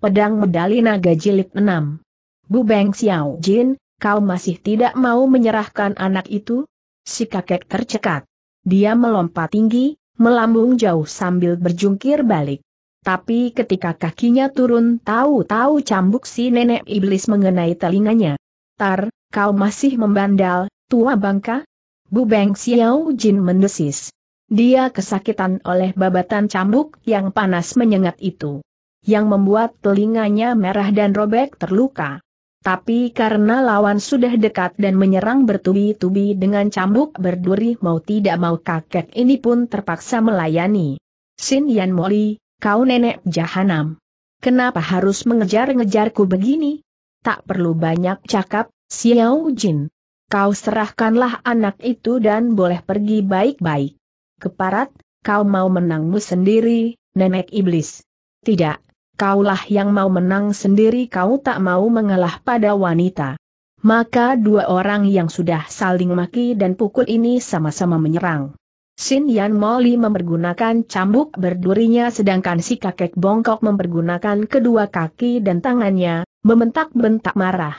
Pedang Medali Naga Jilid 6. Bu Beng Xiao Jin, kau masih tidak mau menyerahkan anak itu? Si kakek tercekat. Dia melompat tinggi, melambung jauh sambil berjungkir balik. Tapi ketika kakinya turun tahu-tahu cambuk si nenek iblis mengenai telinganya. Tar, kau masih membandal, tua bangka? Bu Beng Xiao Jin mendesis. Dia kesakitan oleh babatan cambuk yang panas menyengat itu yang membuat telinganya merah dan robek terluka. Tapi karena lawan sudah dekat dan menyerang bertubi-tubi dengan cambuk berduri mau tidak mau kakek ini pun terpaksa melayani. Sin Yan Moli, kau nenek jahanam. Kenapa harus mengejar-ngejarku begini? Tak perlu banyak cakap, Xiao Jin. Kau serahkanlah anak itu dan boleh pergi baik-baik. Keparat, kau mau menangmu sendiri, nenek iblis. Tidak, kaulah yang mau menang sendiri kau tak mau mengalah pada wanita. Maka dua orang yang sudah saling maki dan pukul ini sama-sama menyerang. Sin Yan Moli mempergunakan cambuk berdurinya sedangkan si kakek bongkok mempergunakan kedua kaki dan tangannya, membentak-bentak marah.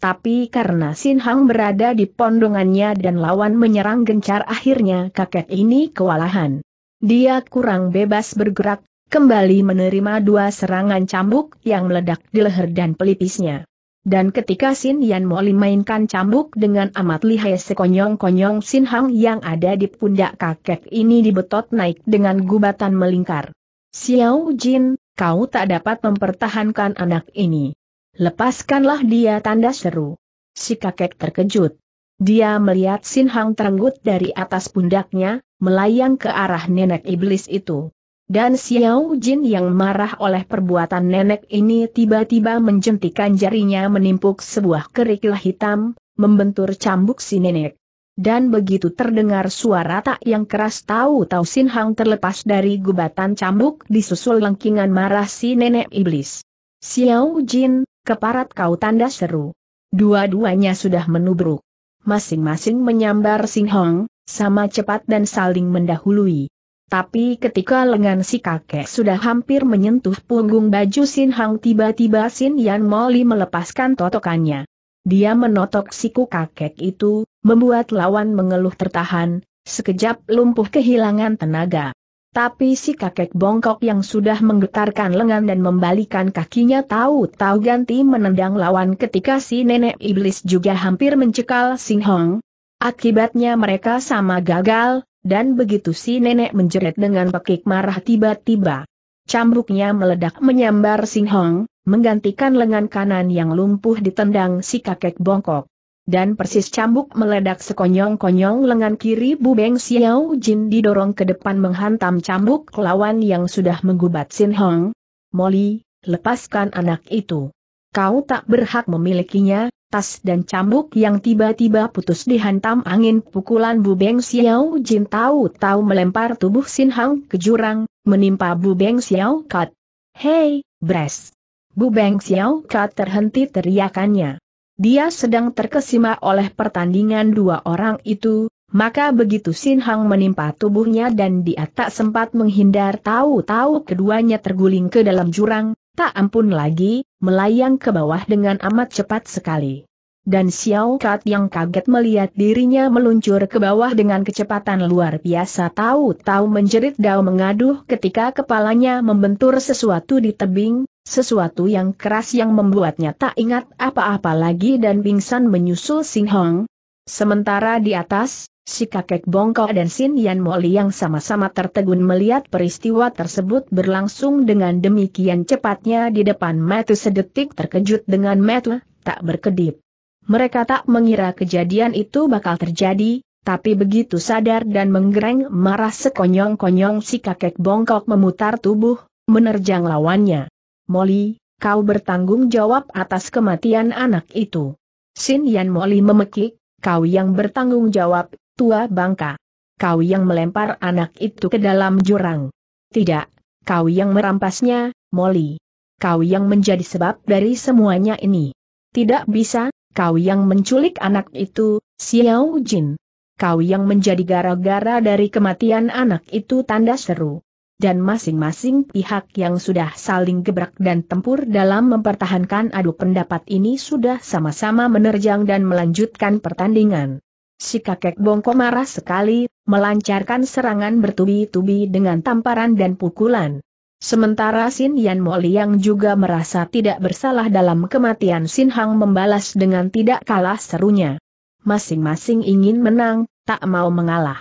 Tapi karena Sin Hang berada di pondongannya dan lawan menyerang gencar akhirnya kakek ini kewalahan. Dia kurang bebas bergerak, kembali menerima dua serangan cambuk yang meledak di leher dan pelipisnya. Dan ketika Sin Yan Moli mainkan cambuk dengan amat lihai sekonyong-konyong Sin Hang yang ada di pundak kakek ini dibetot naik dengan gubatan melingkar. Xiao Jin, kau tak dapat mempertahankan anak ini. Lepaskanlah dia tanda seru. Si kakek terkejut. Dia melihat Sin Hang terenggut dari atas pundaknya, melayang ke arah nenek iblis itu. Dan Xiao Jin yang marah oleh perbuatan nenek ini tiba-tiba menjentikan jarinya menimpuk sebuah kerikil hitam, membentur cambuk si nenek. Dan begitu terdengar suara tak yang keras tahu-tahu Sin Hang terlepas dari gubatan cambuk disusul lengkingan marah si nenek iblis. Xiao Jin, keparat kau tanda seru. Dua-duanya sudah menubruk. Masing-masing menyambar Sin Hang, sama cepat dan saling mendahului. Tapi ketika lengan si kakek sudah hampir menyentuh punggung baju Sin Hang tiba-tiba Sin Yan Moli melepaskan totokannya. Dia menotok siku kakek itu, membuat lawan mengeluh tertahan, sekejap lumpuh kehilangan tenaga. Tapi si kakek bongkok yang sudah menggetarkan lengan dan membalikan kakinya tahu-tahu ganti menendang lawan ketika si nenek iblis juga hampir mencekal Sin Hong. Akibatnya mereka sama gagal, dan begitu si nenek menjerit dengan pekik marah tiba-tiba. Cambuknya meledak menyambar Hong, menggantikan lengan kanan yang lumpuh ditendang si kakek bongkok. Dan persis cambuk meledak sekonyong-konyong lengan kiri Bu Beng Xiao Jin didorong ke depan menghantam cambuk lawan yang sudah menggubat Sin Hong. Molly, lepaskan anak itu. Kau tak berhak memilikinya, tas dan cambuk yang tiba-tiba putus dihantam angin pukulan Bu Beng Xiao Jin tahu-tahu melempar tubuh Sin Hang ke jurang, menimpa Bu Beng Xiao Kat. Hei, Bres! Bu Beng Xiao Kat terhenti teriakannya. Dia sedang terkesima oleh pertandingan dua orang itu, maka begitu Sin Hang menimpa tubuhnya dan dia tak sempat menghindar tahu-tahu keduanya terguling ke dalam jurang, Tak ampun lagi, melayang ke bawah dengan amat cepat sekali. Dan Xiao Kat yang kaget melihat dirinya meluncur ke bawah dengan kecepatan luar biasa tahu-tahu menjerit dao mengaduh ketika kepalanya membentur sesuatu di tebing, sesuatu yang keras yang membuatnya tak ingat apa-apa lagi dan pingsan menyusul Sing Hong. Sementara di atas, Si kakek bongkok dan Sin Yan Moli yang sama-sama tertegun melihat peristiwa tersebut berlangsung dengan demikian cepatnya di depan metu sedetik terkejut dengan metu, tak berkedip. Mereka tak mengira kejadian itu bakal terjadi, tapi begitu sadar dan menggereng marah sekonyong-konyong si kakek bongkok memutar tubuh, menerjang lawannya. Moli, kau bertanggung jawab atas kematian anak itu. Sin Yan Moli memekik, kau yang bertanggung jawab, tua bangka. Kau yang melempar anak itu ke dalam jurang. Tidak, kau yang merampasnya, Molly. Kau yang menjadi sebab dari semuanya ini. Tidak bisa, kau yang menculik anak itu, Xiao Jin. Kau yang menjadi gara-gara dari kematian anak itu tanda seru. Dan masing-masing pihak yang sudah saling gebrak dan tempur dalam mempertahankan adu pendapat ini sudah sama-sama menerjang dan melanjutkan pertandingan. Si kakek bongko marah sekali, melancarkan serangan bertubi-tubi dengan tamparan dan pukulan. Sementara Sin Yan Mo yang juga merasa tidak bersalah dalam kematian Sin Hang membalas dengan tidak kalah serunya. Masing-masing ingin menang, tak mau mengalah.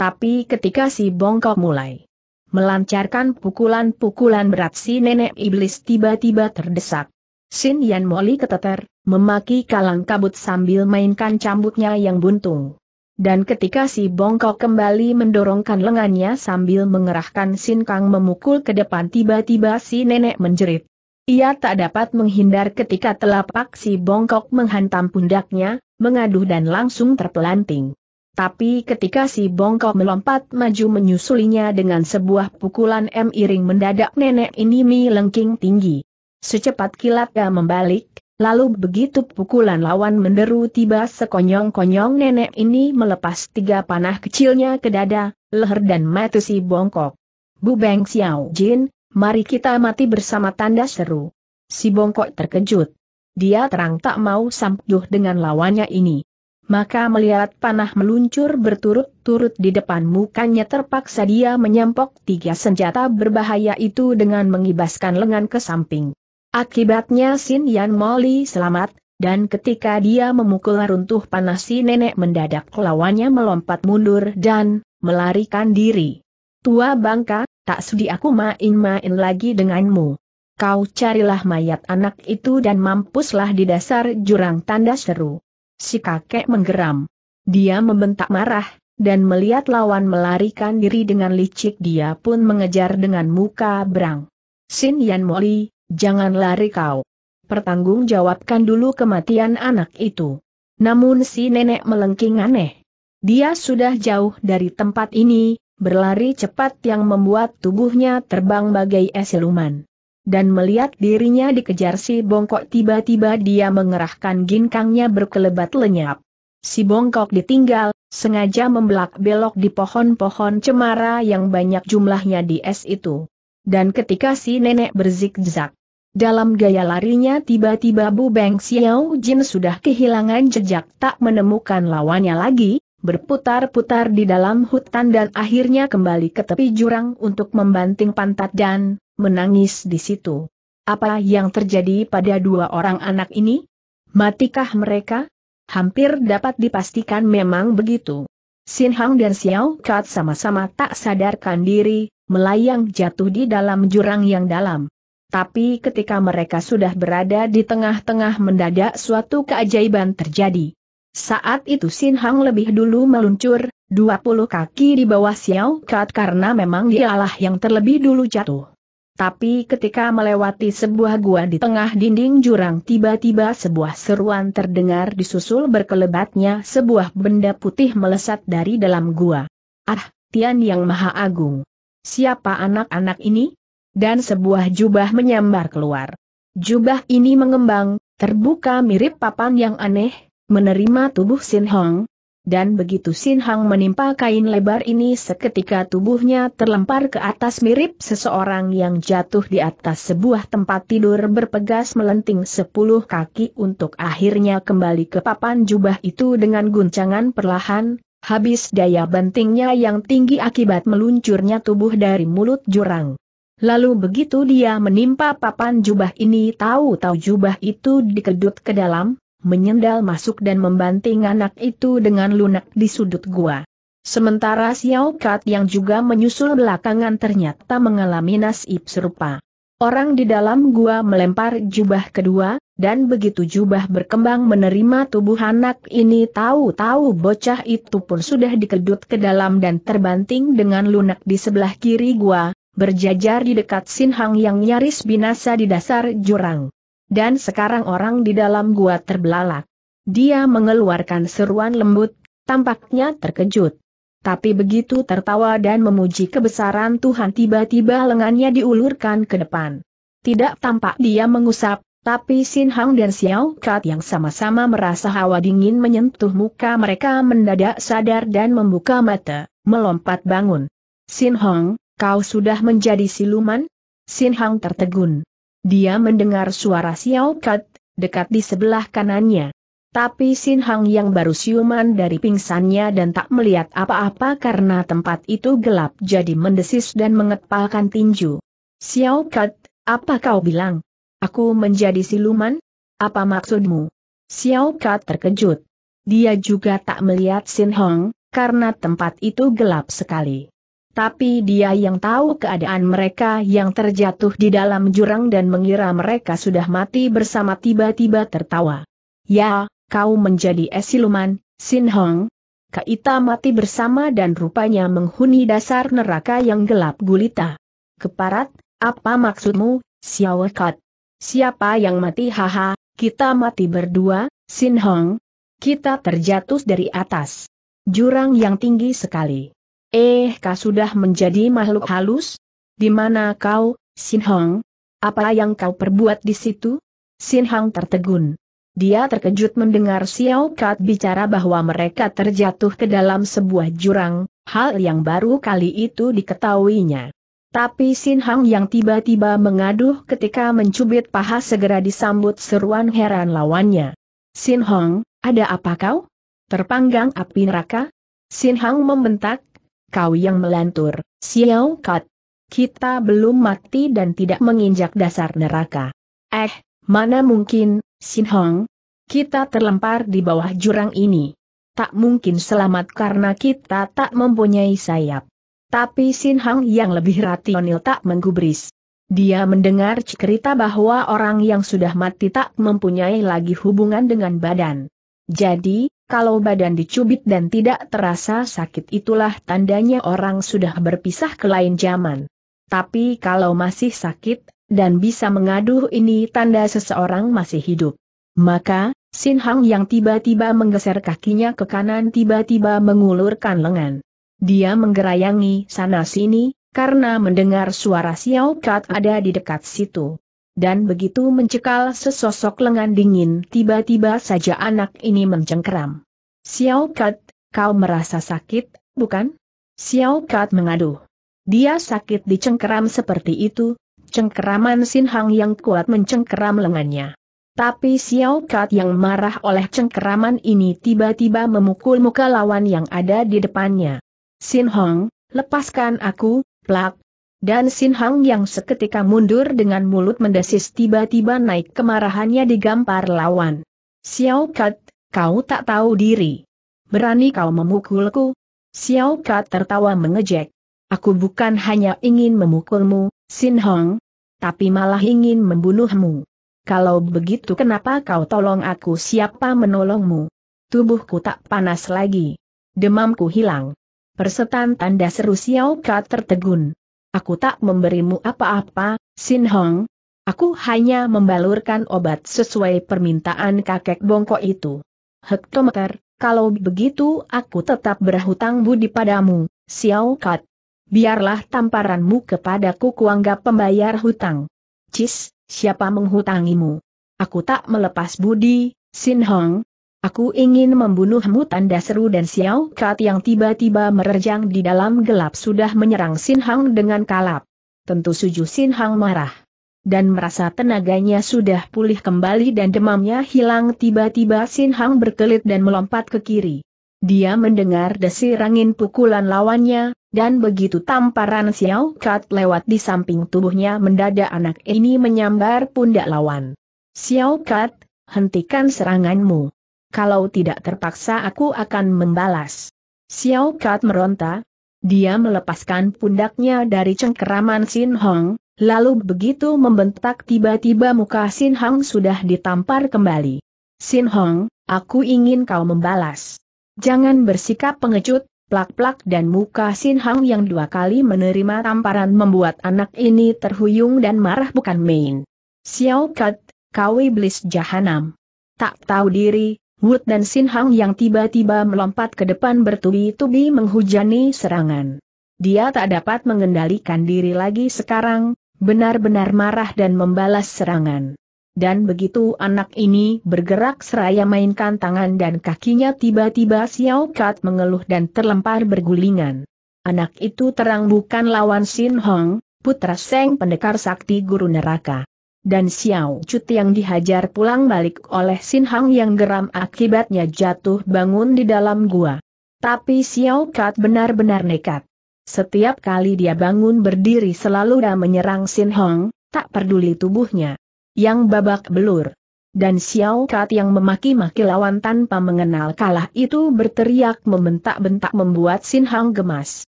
Tapi ketika si Bongko mulai melancarkan pukulan-pukulan berat si nenek iblis tiba-tiba terdesak. Sin Yan Moli keteter, Memaki kalang kabut sambil mainkan cambuknya yang buntung. Dan ketika si Bongkok kembali mendorongkan lengannya sambil mengerahkan Sin Kang memukul ke depan tiba-tiba si nenek menjerit. Ia tak dapat menghindar ketika telapak si Bongkok menghantam pundaknya, mengaduh dan langsung terpelanting. Tapi ketika si Bongkok melompat maju menyusulinya dengan sebuah pukulan M iring mendadak nenek ini mi lengking tinggi. Secepat kilat ia membalik, Lalu begitu pukulan lawan menderu tiba sekonyong-konyong nenek ini melepas tiga panah kecilnya ke dada, leher dan mata si bongkok. Bu Beng Xiao Jin, mari kita mati bersama tanda seru. Si bongkok terkejut. Dia terang tak mau sampuh dengan lawannya ini. Maka melihat panah meluncur berturut-turut di depan mukanya terpaksa dia menyampok tiga senjata berbahaya itu dengan mengibaskan lengan ke samping. Akibatnya Sin Yan Moli selamat, dan ketika dia memukul runtuh panas si nenek mendadak lawannya melompat mundur dan melarikan diri. Tua bangka, tak sudi aku main-main lagi denganmu. Kau carilah mayat anak itu dan mampuslah di dasar jurang tanda seru. Si kakek menggeram. Dia membentak marah, dan melihat lawan melarikan diri dengan licik dia pun mengejar dengan muka berang. Sin Yan Moli, Jangan lari kau. Pertanggungjawabkan dulu kematian anak itu. Namun si nenek melengking aneh. Dia sudah jauh dari tempat ini, berlari cepat yang membuat tubuhnya terbang bagai esiluman. Dan melihat dirinya dikejar si bongkok tiba-tiba dia mengerahkan ginkangnya berkelebat lenyap. Si bongkok ditinggal, sengaja membelak-belok di pohon-pohon cemara yang banyak jumlahnya di es itu dan ketika si nenek berzigzag. Dalam gaya larinya tiba-tiba Bu Beng Xiao Jin sudah kehilangan jejak tak menemukan lawannya lagi, berputar-putar di dalam hutan dan akhirnya kembali ke tepi jurang untuk membanting pantat dan menangis di situ. Apa yang terjadi pada dua orang anak ini? Matikah mereka? Hampir dapat dipastikan memang begitu. Sin Hang dan Xiao Kat sama-sama tak sadarkan diri, melayang jatuh di dalam jurang yang dalam. Tapi ketika mereka sudah berada di tengah-tengah mendadak suatu keajaiban terjadi. Saat itu Sin Hang lebih dulu meluncur, 20 kaki di bawah Xiao Kat karena memang dialah yang terlebih dulu jatuh. Tapi ketika melewati sebuah gua di tengah dinding jurang tiba-tiba sebuah seruan terdengar disusul berkelebatnya sebuah benda putih melesat dari dalam gua. Ah, Tian Yang Maha Agung. Siapa anak-anak ini? Dan sebuah jubah menyambar keluar. Jubah ini mengembang, terbuka mirip papan yang aneh, menerima tubuh Sin Hong. Dan begitu Sin Hong menimpa kain lebar ini seketika tubuhnya terlempar ke atas mirip seseorang yang jatuh di atas sebuah tempat tidur berpegas melenting sepuluh kaki untuk akhirnya kembali ke papan jubah itu dengan guncangan perlahan, habis daya bantingnya yang tinggi akibat meluncurnya tubuh dari mulut jurang. Lalu begitu dia menimpa papan jubah ini tahu-tahu jubah itu dikedut ke dalam, menyendal masuk dan membanting anak itu dengan lunak di sudut gua. Sementara Xiao Kat yang juga menyusul belakangan ternyata mengalami nasib serupa. Orang di dalam gua melempar jubah kedua, dan begitu jubah berkembang menerima tubuh anak ini tahu-tahu bocah itu pun sudah dikedut ke dalam dan terbanting dengan lunak di sebelah kiri gua, berjajar di dekat Sinhang yang nyaris binasa di dasar jurang. Dan sekarang orang di dalam gua terbelalak. Dia mengeluarkan seruan lembut, tampaknya terkejut. Tapi begitu tertawa dan memuji kebesaran Tuhan tiba-tiba lengannya diulurkan ke depan. Tidak tampak dia mengusap, tapi Sin Hang dan Xiao Kat yang sama-sama merasa hawa dingin menyentuh muka mereka mendadak sadar dan membuka mata, melompat bangun. Sin Hong, kau sudah menjadi siluman? Sin Hang tertegun. Dia mendengar suara Xiao Kat, dekat di sebelah kanannya. Tapi Sin Hang yang baru siuman dari pingsannya dan tak melihat apa-apa karena tempat itu gelap jadi mendesis dan mengepalkan tinju. Xiao Kat, apa kau bilang? Aku menjadi siluman? Apa maksudmu? Xiao Ka terkejut. Dia juga tak melihat Sin Hong, karena tempat itu gelap sekali. Tapi dia yang tahu keadaan mereka yang terjatuh di dalam jurang dan mengira mereka sudah mati bersama tiba-tiba tertawa. Ya, kau menjadi es siluman, Sin Hong. Kaita mati bersama dan rupanya menghuni dasar neraka yang gelap gulita. Keparat, apa maksudmu, Xiao Kat? siapa yang mati haha, kita mati berdua, Sin Hong. Kita terjatuh dari atas. Jurang yang tinggi sekali. Eh kau sudah menjadi makhluk halus? Di mana kau, Sin Hong? Apa yang kau perbuat di situ? Sin Hong tertegun. Dia terkejut mendengar Xiao Kat bicara bahwa mereka terjatuh ke dalam sebuah jurang, hal yang baru kali itu diketahuinya. Tapi Sin Hang yang tiba-tiba mengaduh ketika mencubit paha segera disambut seruan heran lawannya. Sin Hong, ada apa kau? Terpanggang api neraka? Sin Hang membentak, kau yang melantur, Xiao Kat. Kita belum mati dan tidak menginjak dasar neraka. Eh, mana mungkin, Sin Hong? Kita terlempar di bawah jurang ini. Tak mungkin selamat karena kita tak mempunyai sayap. Tapi Sin Hang yang lebih rasional tak menggubris. Dia mendengar cerita bahwa orang yang sudah mati tak mempunyai lagi hubungan dengan badan. Jadi, kalau badan dicubit dan tidak terasa sakit itulah tandanya orang sudah berpisah ke lain zaman. Tapi kalau masih sakit, dan bisa mengaduh ini tanda seseorang masih hidup. Maka, Sin Hang yang tiba-tiba menggeser kakinya ke kanan tiba-tiba mengulurkan lengan. Dia menggerayangi sana-sini, karena mendengar suara Xiao Kat ada di dekat situ. Dan begitu mencekal sesosok lengan dingin tiba-tiba saja anak ini mencengkeram. Xiao Kat, kau merasa sakit, bukan? Xiao Kat mengaduh. Dia sakit dicengkeram seperti itu, cengkeraman Sin Hang yang kuat mencengkeram lengannya. Tapi Xiao Kat yang marah oleh cengkeraman ini tiba-tiba memukul muka lawan yang ada di depannya. Sin Hong, lepaskan aku, plak. Dan Sin Hong yang seketika mundur dengan mulut mendesis tiba-tiba naik kemarahannya digampar lawan. Xiao Kat, kau tak tahu diri. Berani kau memukulku? Xiao Kat tertawa mengejek. Aku bukan hanya ingin memukulmu, Sin Hong, tapi malah ingin membunuhmu. Kalau begitu kenapa kau tolong aku siapa menolongmu? Tubuhku tak panas lagi. Demamku hilang. Persetan tanda seru Xiao Ka tertegun. Aku tak memberimu apa-apa, Sin Hong. Aku hanya membalurkan obat sesuai permintaan kakek bongkok itu. Hektometer, kalau begitu aku tetap berhutang budi padamu, Xiao Kat. Biarlah tamparanmu kepadaku kuanggap pembayar hutang. Cis, siapa menghutangimu? Aku tak melepas budi, Sin Hong, Aku ingin membunuhmu tanda seru dan Xiao Kat yang tiba-tiba merejang di dalam gelap sudah menyerang Sin Hang dengan kalap. Tentu Suju Sin Hang marah. Dan merasa tenaganya sudah pulih kembali dan demamnya hilang tiba-tiba Sin Hang berkelit dan melompat ke kiri. Dia mendengar desir angin pukulan lawannya, dan begitu tamparan Xiao Kat lewat di samping tubuhnya mendadak anak ini menyambar pundak lawan. Xiao Kat, hentikan seranganmu kalau tidak terpaksa aku akan membalas. Xiao Kat meronta. Dia melepaskan pundaknya dari cengkeraman Sin Hong, lalu begitu membentak tiba-tiba muka Sin Hong sudah ditampar kembali. Sin Hong, aku ingin kau membalas. Jangan bersikap pengecut, plak-plak dan muka Sin Hong yang dua kali menerima tamparan membuat anak ini terhuyung dan marah bukan main. Xiao Kat, kau iblis jahanam. Tak tahu diri, Wood dan Sin Hang yang tiba-tiba melompat ke depan bertubi-tubi menghujani serangan. Dia tak dapat mengendalikan diri lagi sekarang, benar-benar marah dan membalas serangan. Dan begitu anak ini bergerak seraya mainkan tangan dan kakinya tiba-tiba Xiao Kat mengeluh dan terlempar bergulingan. Anak itu terang bukan lawan Sin Hong, putra Seng pendekar sakti guru neraka dan Xiao Cut yang dihajar pulang balik oleh Sin Hang yang geram akibatnya jatuh bangun di dalam gua. Tapi Xiao Cut benar-benar nekat. Setiap kali dia bangun berdiri selalu dah menyerang Sin Hang, tak peduli tubuhnya. Yang babak belur. Dan Xiao Kat yang memaki-maki lawan tanpa mengenal kalah itu berteriak membentak-bentak membuat Sin Hang gemas.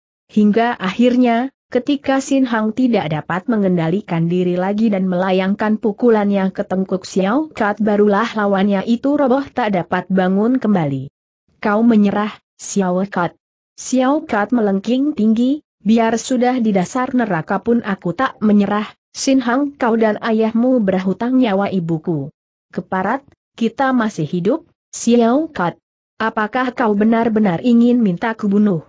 Hingga akhirnya, Ketika Sin Hang tidak dapat mengendalikan diri lagi dan melayangkan pukulannya ke tengkuk Xiao Kat barulah lawannya itu roboh tak dapat bangun kembali. Kau menyerah, Xiao Kat. Xiao Kat melengking tinggi, biar sudah di dasar neraka pun aku tak menyerah, Sin Hang kau dan ayahmu berhutang nyawa ibuku. Keparat, kita masih hidup, Xiao Kat. Apakah kau benar-benar ingin minta bunuh?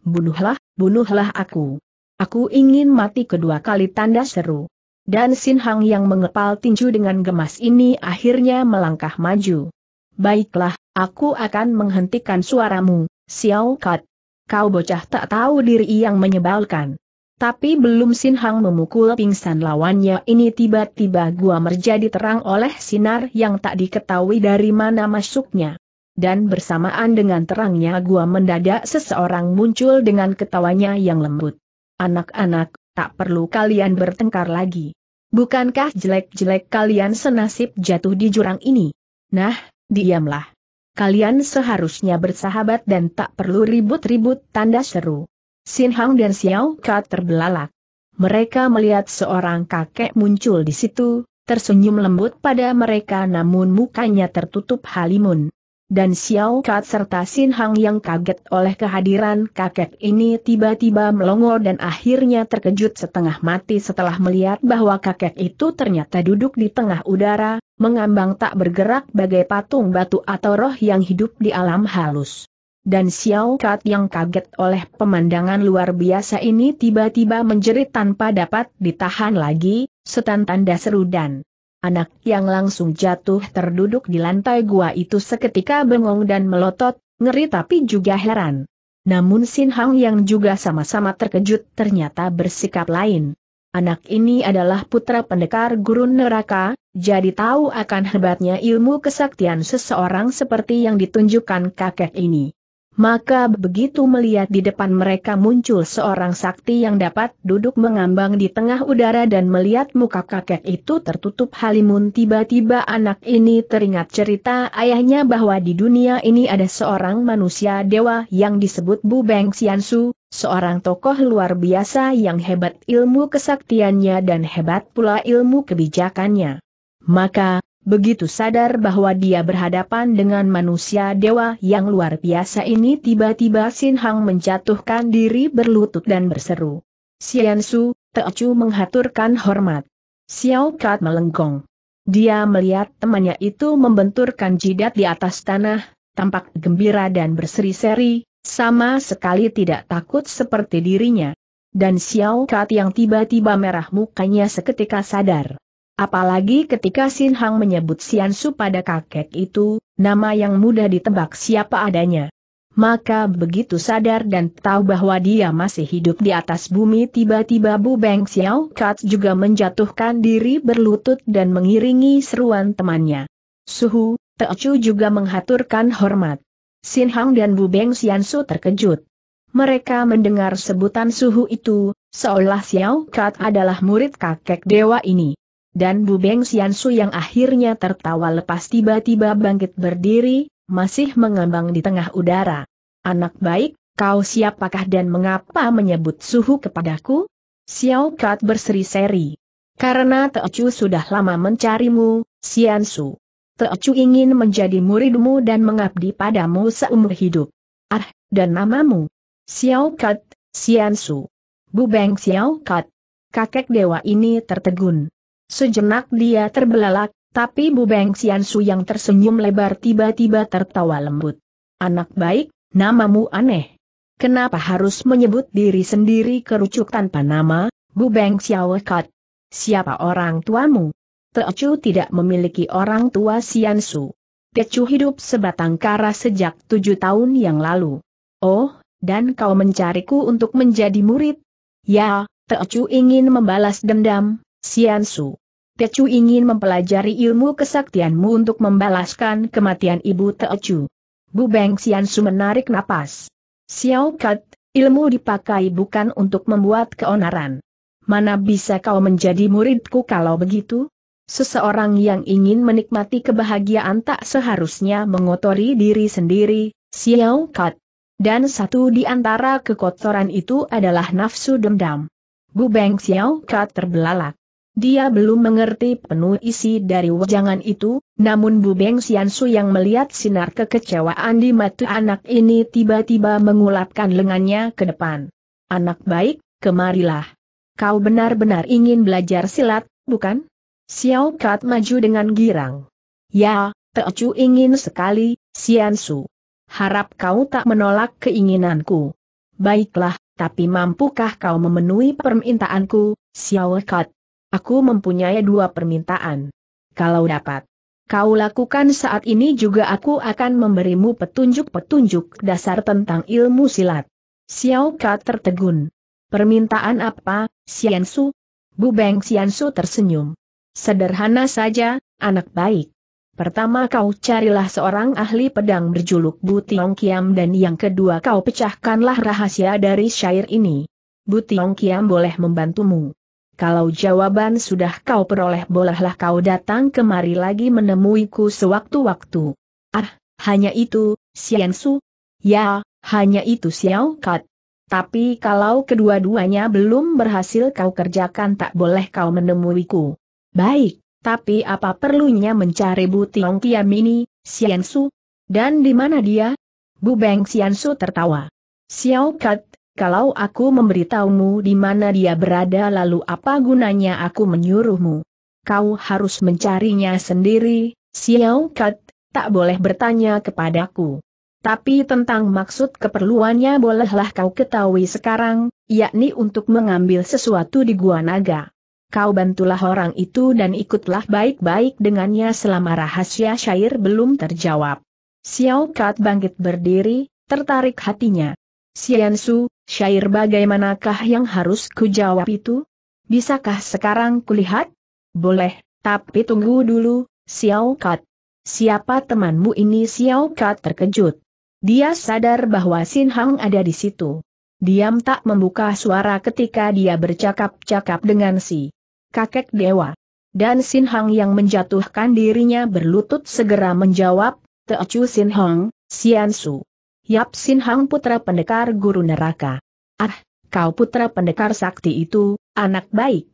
Bunuhlah, bunuhlah aku. Aku ingin mati kedua kali tanda seru. Dan Sin Hang yang mengepal tinju dengan gemas ini akhirnya melangkah maju. Baiklah, aku akan menghentikan suaramu, Xiao Kat. Kau bocah tak tahu diri yang menyebalkan. Tapi belum Sin Hang memukul pingsan lawannya ini tiba-tiba gua menjadi terang oleh sinar yang tak diketahui dari mana masuknya. Dan bersamaan dengan terangnya gua mendadak seseorang muncul dengan ketawanya yang lembut. Anak-anak, tak perlu kalian bertengkar lagi. Bukankah jelek-jelek kalian senasib jatuh di jurang ini? Nah, diamlah. Kalian seharusnya bersahabat dan tak perlu ribut-ribut tanda seru. Sin Hang dan Xiao Ka terbelalak. Mereka melihat seorang kakek muncul di situ, tersenyum lembut pada mereka namun mukanya tertutup halimun dan Xiao Kat serta Sin Hang yang kaget oleh kehadiran kakek ini tiba-tiba melongo dan akhirnya terkejut setengah mati setelah melihat bahwa kakek itu ternyata duduk di tengah udara, mengambang tak bergerak bagai patung batu atau roh yang hidup di alam halus. Dan Xiao Kat yang kaget oleh pemandangan luar biasa ini tiba-tiba menjerit tanpa dapat ditahan lagi, setan tanda seru dan Anak yang langsung jatuh terduduk di lantai gua itu seketika bengong dan melotot, ngeri tapi juga heran. Namun Sin Hang yang juga sama-sama terkejut ternyata bersikap lain. Anak ini adalah putra pendekar gurun neraka, jadi tahu akan hebatnya ilmu kesaktian seseorang seperti yang ditunjukkan kakek ini. Maka begitu melihat di depan mereka muncul seorang sakti yang dapat duduk mengambang di tengah udara dan melihat muka kakek itu tertutup halimun tiba-tiba anak ini teringat cerita ayahnya bahwa di dunia ini ada seorang manusia dewa yang disebut Bu Beng Xiansu, seorang tokoh luar biasa yang hebat ilmu kesaktiannya dan hebat pula ilmu kebijakannya. Maka, Begitu sadar bahwa dia berhadapan dengan manusia dewa yang luar biasa ini tiba-tiba Sin Hang menjatuhkan diri berlutut dan berseru. Sian Su, Teocu menghaturkan hormat. Xiao Kat melengkung. Dia melihat temannya itu membenturkan jidat di atas tanah, tampak gembira dan berseri-seri, sama sekali tidak takut seperti dirinya. Dan Xiao Kat yang tiba-tiba merah mukanya seketika sadar. Apalagi ketika Sin Hang menyebut Sian Su pada kakek itu, nama yang mudah ditebak siapa adanya. Maka begitu sadar dan tahu bahwa dia masih hidup di atas bumi tiba-tiba Bu Beng Xiao Kat juga menjatuhkan diri berlutut dan mengiringi seruan temannya. Suhu, Chu juga menghaturkan hormat. Sin Hang dan Bu Beng Xian Su terkejut. Mereka mendengar sebutan Suhu itu, seolah Xiao Kat adalah murid kakek dewa ini dan Bu Beng Xiansu yang akhirnya tertawa lepas tiba-tiba bangkit berdiri, masih mengambang di tengah udara. Anak baik, kau siapakah dan mengapa menyebut suhu kepadaku? Xiao Kat berseri-seri. Karena Teochu sudah lama mencarimu, Xiansu. Teochu ingin menjadi muridmu dan mengabdi padamu seumur hidup. Ah, dan namamu? Xiao Kat, Xiansu. Bu Beng Xiao Kat. Kakek dewa ini tertegun. Sejenak dia terbelalak, tapi Bu Beng Xiansu yang tersenyum lebar tiba-tiba tertawa lembut. Anak baik, namamu aneh. Kenapa harus menyebut diri sendiri kerucuk tanpa nama, Bu Beng Xiaokat? Siapa orang tuamu? Teocu tidak memiliki orang tua Xiansu. Chu hidup sebatang kara sejak tujuh tahun yang lalu. Oh, dan kau mencariku untuk menjadi murid? Ya, Teocu ingin membalas dendam, Xiansu. Tecu ingin mempelajari ilmu kesaktianmu untuk membalaskan kematian ibu Tecu. Bu Beng Xiansu menarik napas. Xiao Kat, ilmu dipakai bukan untuk membuat keonaran. Mana bisa kau menjadi muridku kalau begitu? Seseorang yang ingin menikmati kebahagiaan tak seharusnya mengotori diri sendiri, Xiao Kat. Dan satu di antara kekotoran itu adalah nafsu dendam. Bu Beng Xiao Kat terbelalak. Dia belum mengerti penuh isi dari wajangan itu, namun Bu Beng Xiansu yang melihat sinar kekecewaan di mata anak ini tiba-tiba mengulapkan lengannya ke depan. Anak baik, kemarilah. Kau benar-benar ingin belajar silat, bukan? Xiao Kat maju dengan girang. Ya, Teocu ingin sekali, Xiansu. Harap kau tak menolak keinginanku. Baiklah, tapi mampukah kau memenuhi permintaanku, Xiao Kat? Aku mempunyai dua permintaan. Kalau dapat kau lakukan saat ini juga aku akan memberimu petunjuk-petunjuk dasar tentang ilmu silat. Xiao Ka tertegun. Permintaan apa, Su? Bu Beng Su tersenyum. Sederhana saja, anak baik. Pertama kau carilah seorang ahli pedang berjuluk Bu Tiong Kiam dan yang kedua kau pecahkanlah rahasia dari syair ini. Bu Tiong Kiam boleh membantumu. Kalau jawaban sudah kau peroleh bolehlah kau datang kemari lagi menemuiku sewaktu-waktu. Ah, hanya itu, Su? Ya, hanya itu Xiao Kat. Tapi kalau kedua-duanya belum berhasil kau kerjakan tak boleh kau menemuiku. Baik, tapi apa perlunya mencari Bu Tiong Kiam ini, Su? Dan di mana dia? Bu Beng Su tertawa. Xiao Kat kalau aku memberitahumu di mana dia berada lalu apa gunanya aku menyuruhmu? Kau harus mencarinya sendiri, Xiao Kat, tak boleh bertanya kepadaku. Tapi tentang maksud keperluannya bolehlah kau ketahui sekarang, yakni untuk mengambil sesuatu di Gua Naga. Kau bantulah orang itu dan ikutlah baik-baik dengannya selama rahasia syair belum terjawab. Xiao Kat bangkit berdiri, tertarik hatinya. Su, syair bagaimanakah yang harus kujawab itu? Bisakah sekarang kulihat? Boleh, tapi tunggu dulu, Xiao Kat. Siapa temanmu ini Xiao Kat terkejut. Dia sadar bahwa Sin Hang ada di situ. Diam tak membuka suara ketika dia bercakap-cakap dengan si kakek dewa. Dan Sin Hang yang menjatuhkan dirinya berlutut segera menjawab, Teocu Sin Hang, Sian Su. Yap Sin Hang putra pendekar guru neraka. Ah, kau putra pendekar sakti itu, anak baik.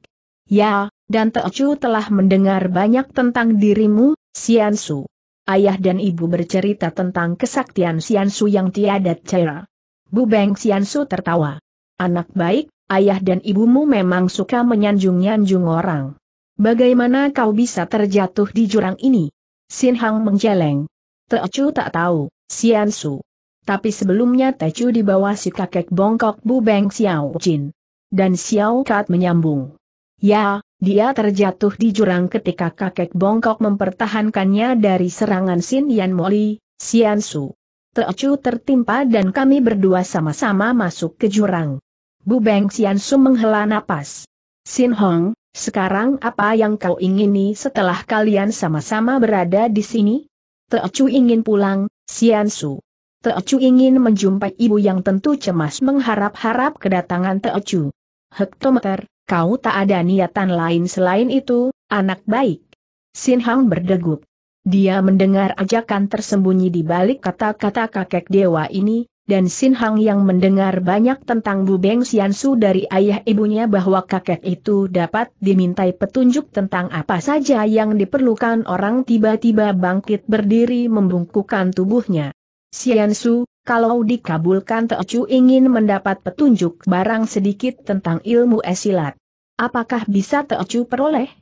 Ya, dan Teochu telah mendengar banyak tentang dirimu, Sian Su. Ayah dan ibu bercerita tentang kesaktian Sian Su yang tiada cara. Bu Beng Sian Su tertawa. Anak baik, ayah dan ibumu memang suka menyanjung-nyanjung orang. Bagaimana kau bisa terjatuh di jurang ini? Sin Hang menjeleng. Teochu tak tahu, Sian Su. Tapi sebelumnya Tecu dibawa si kakek bongkok Bu Beng Xiao Jin. Dan Xiao Kat menyambung. Ya, dia terjatuh di jurang ketika kakek bongkok mempertahankannya dari serangan Sin Yan Moli, Xian Su. Tecu tertimpa dan kami berdua sama-sama masuk ke jurang. Bu Beng Xian Su menghela napas. Sin Hong, sekarang apa yang kau ingini setelah kalian sama-sama berada di sini? Tecu ingin pulang, Xian Su. Teocu ingin menjumpai ibu yang tentu cemas mengharap-harap kedatangan Teocu. Hektometer, kau tak ada niatan lain selain itu, anak baik. Sin Hang berdegup. Dia mendengar ajakan tersembunyi di balik kata-kata kakek dewa ini, dan Sin Hang yang mendengar banyak tentang Bu Beng Si-an-su dari ayah ibunya bahwa kakek itu dapat dimintai petunjuk tentang apa saja yang diperlukan orang tiba-tiba bangkit berdiri membungkukkan tubuhnya. Sian Su, kalau dikabulkan Teocu ingin mendapat petunjuk barang sedikit tentang ilmu esilat. Apakah bisa Teocu peroleh?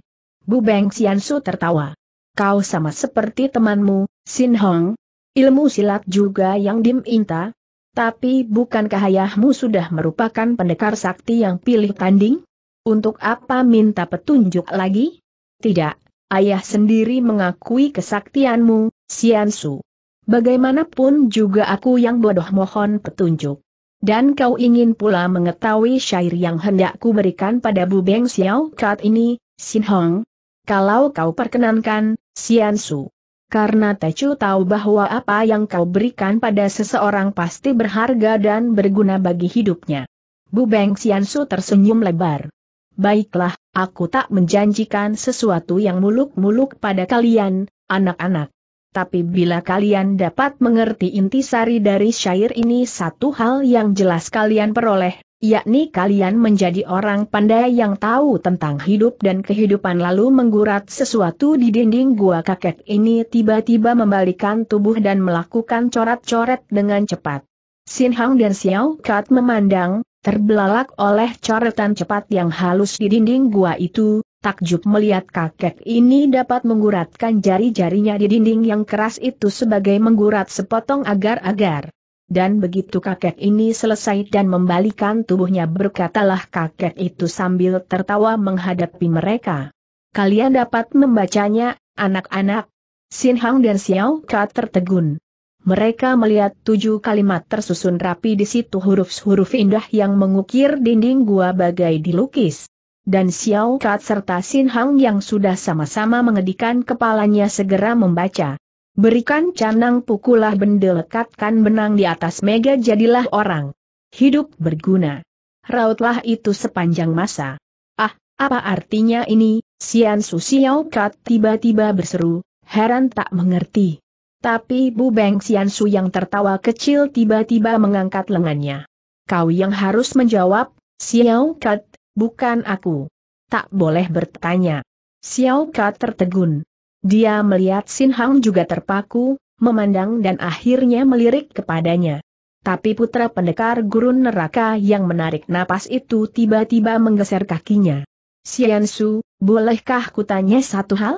Bu Beng Su tertawa. Kau sama seperti temanmu, Sin Hong. Ilmu silat juga yang diminta. Tapi bukankah ayahmu sudah merupakan pendekar sakti yang pilih tanding? Untuk apa minta petunjuk lagi? Tidak, ayah sendiri mengakui kesaktianmu, Sian Su. Bagaimanapun juga aku yang bodoh mohon petunjuk. Dan kau ingin pula mengetahui syair yang hendak ku berikan pada Bu Beng Xiao Kat ini, Sin Hong. Kalau kau perkenankan, Sian Su. Karena Chu tahu bahwa apa yang kau berikan pada seseorang pasti berharga dan berguna bagi hidupnya. Bu Beng Sian Su tersenyum lebar. Baiklah, aku tak menjanjikan sesuatu yang muluk-muluk pada kalian, anak-anak. Tapi bila kalian dapat mengerti intisari dari syair ini satu hal yang jelas kalian peroleh, yakni kalian menjadi orang pandai yang tahu tentang hidup dan kehidupan lalu menggurat sesuatu di dinding gua kakek ini tiba-tiba membalikan tubuh dan melakukan coret-coret dengan cepat. Sin Hang dan Xiao Kat memandang, terbelalak oleh coretan cepat yang halus di dinding gua itu, takjub melihat kakek ini dapat mengguratkan jari-jarinya di dinding yang keras itu sebagai menggurat sepotong agar-agar. Dan begitu kakek ini selesai dan membalikan tubuhnya berkatalah kakek itu sambil tertawa menghadapi mereka. Kalian dapat membacanya, anak-anak. Sin Hang dan Xiao Ka tertegun. Mereka melihat tujuh kalimat tersusun rapi di situ huruf-huruf indah yang mengukir dinding gua bagai dilukis dan Xiao Kat serta Sin Hang yang sudah sama-sama mengedikan kepalanya segera membaca. Berikan canang pukulah benda lekatkan benang di atas mega jadilah orang. Hidup berguna. Rautlah itu sepanjang masa. Ah, apa artinya ini? Sian Su Xiao Kat tiba-tiba berseru, heran tak mengerti. Tapi Bu Beng Sian Su yang tertawa kecil tiba-tiba mengangkat lengannya. Kau yang harus menjawab, Xiao Kat, Bukan aku. Tak boleh bertanya. Xiao Ka tertegun. Dia melihat Sin Hang juga terpaku, memandang dan akhirnya melirik kepadanya. Tapi putra pendekar gurun neraka yang menarik napas itu tiba-tiba menggeser kakinya. Su, bolehkah kutanya satu hal?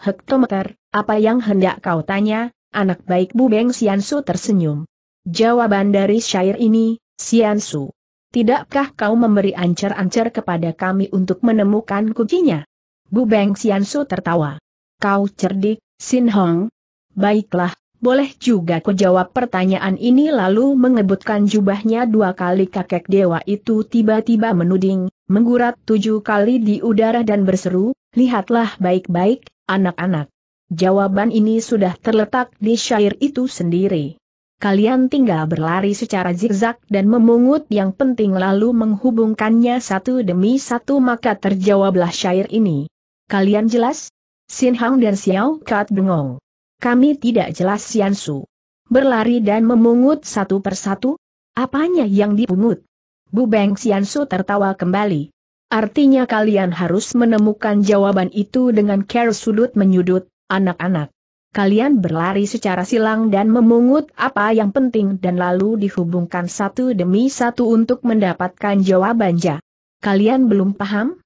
Hektometer, apa yang hendak kau tanya? Anak baik Bu Beng Su tersenyum. Jawaban dari syair ini, Su. Tidakkah kau memberi ancer-ancer kepada kami untuk menemukan kuncinya? Bu Beng Xiansu tertawa. Kau cerdik, Sin Hong. Baiklah, boleh juga ku jawab pertanyaan ini lalu mengebutkan jubahnya dua kali kakek dewa itu tiba-tiba menuding, menggurat tujuh kali di udara dan berseru, lihatlah baik-baik, anak-anak. Jawaban ini sudah terletak di syair itu sendiri kalian tinggal berlari secara zigzag dan memungut yang penting lalu menghubungkannya satu demi satu maka terjawablah syair ini. Kalian jelas? Sin Hang dan Xiao Kat bengong. Kami tidak jelas Sian Su. Berlari dan memungut satu persatu? Apanya yang dipungut? Bu Beng Sian Su tertawa kembali. Artinya kalian harus menemukan jawaban itu dengan care sudut menyudut, anak-anak. Kalian berlari secara silang dan memungut apa yang penting dan lalu dihubungkan satu demi satu untuk mendapatkan jawabannya. Kalian belum paham?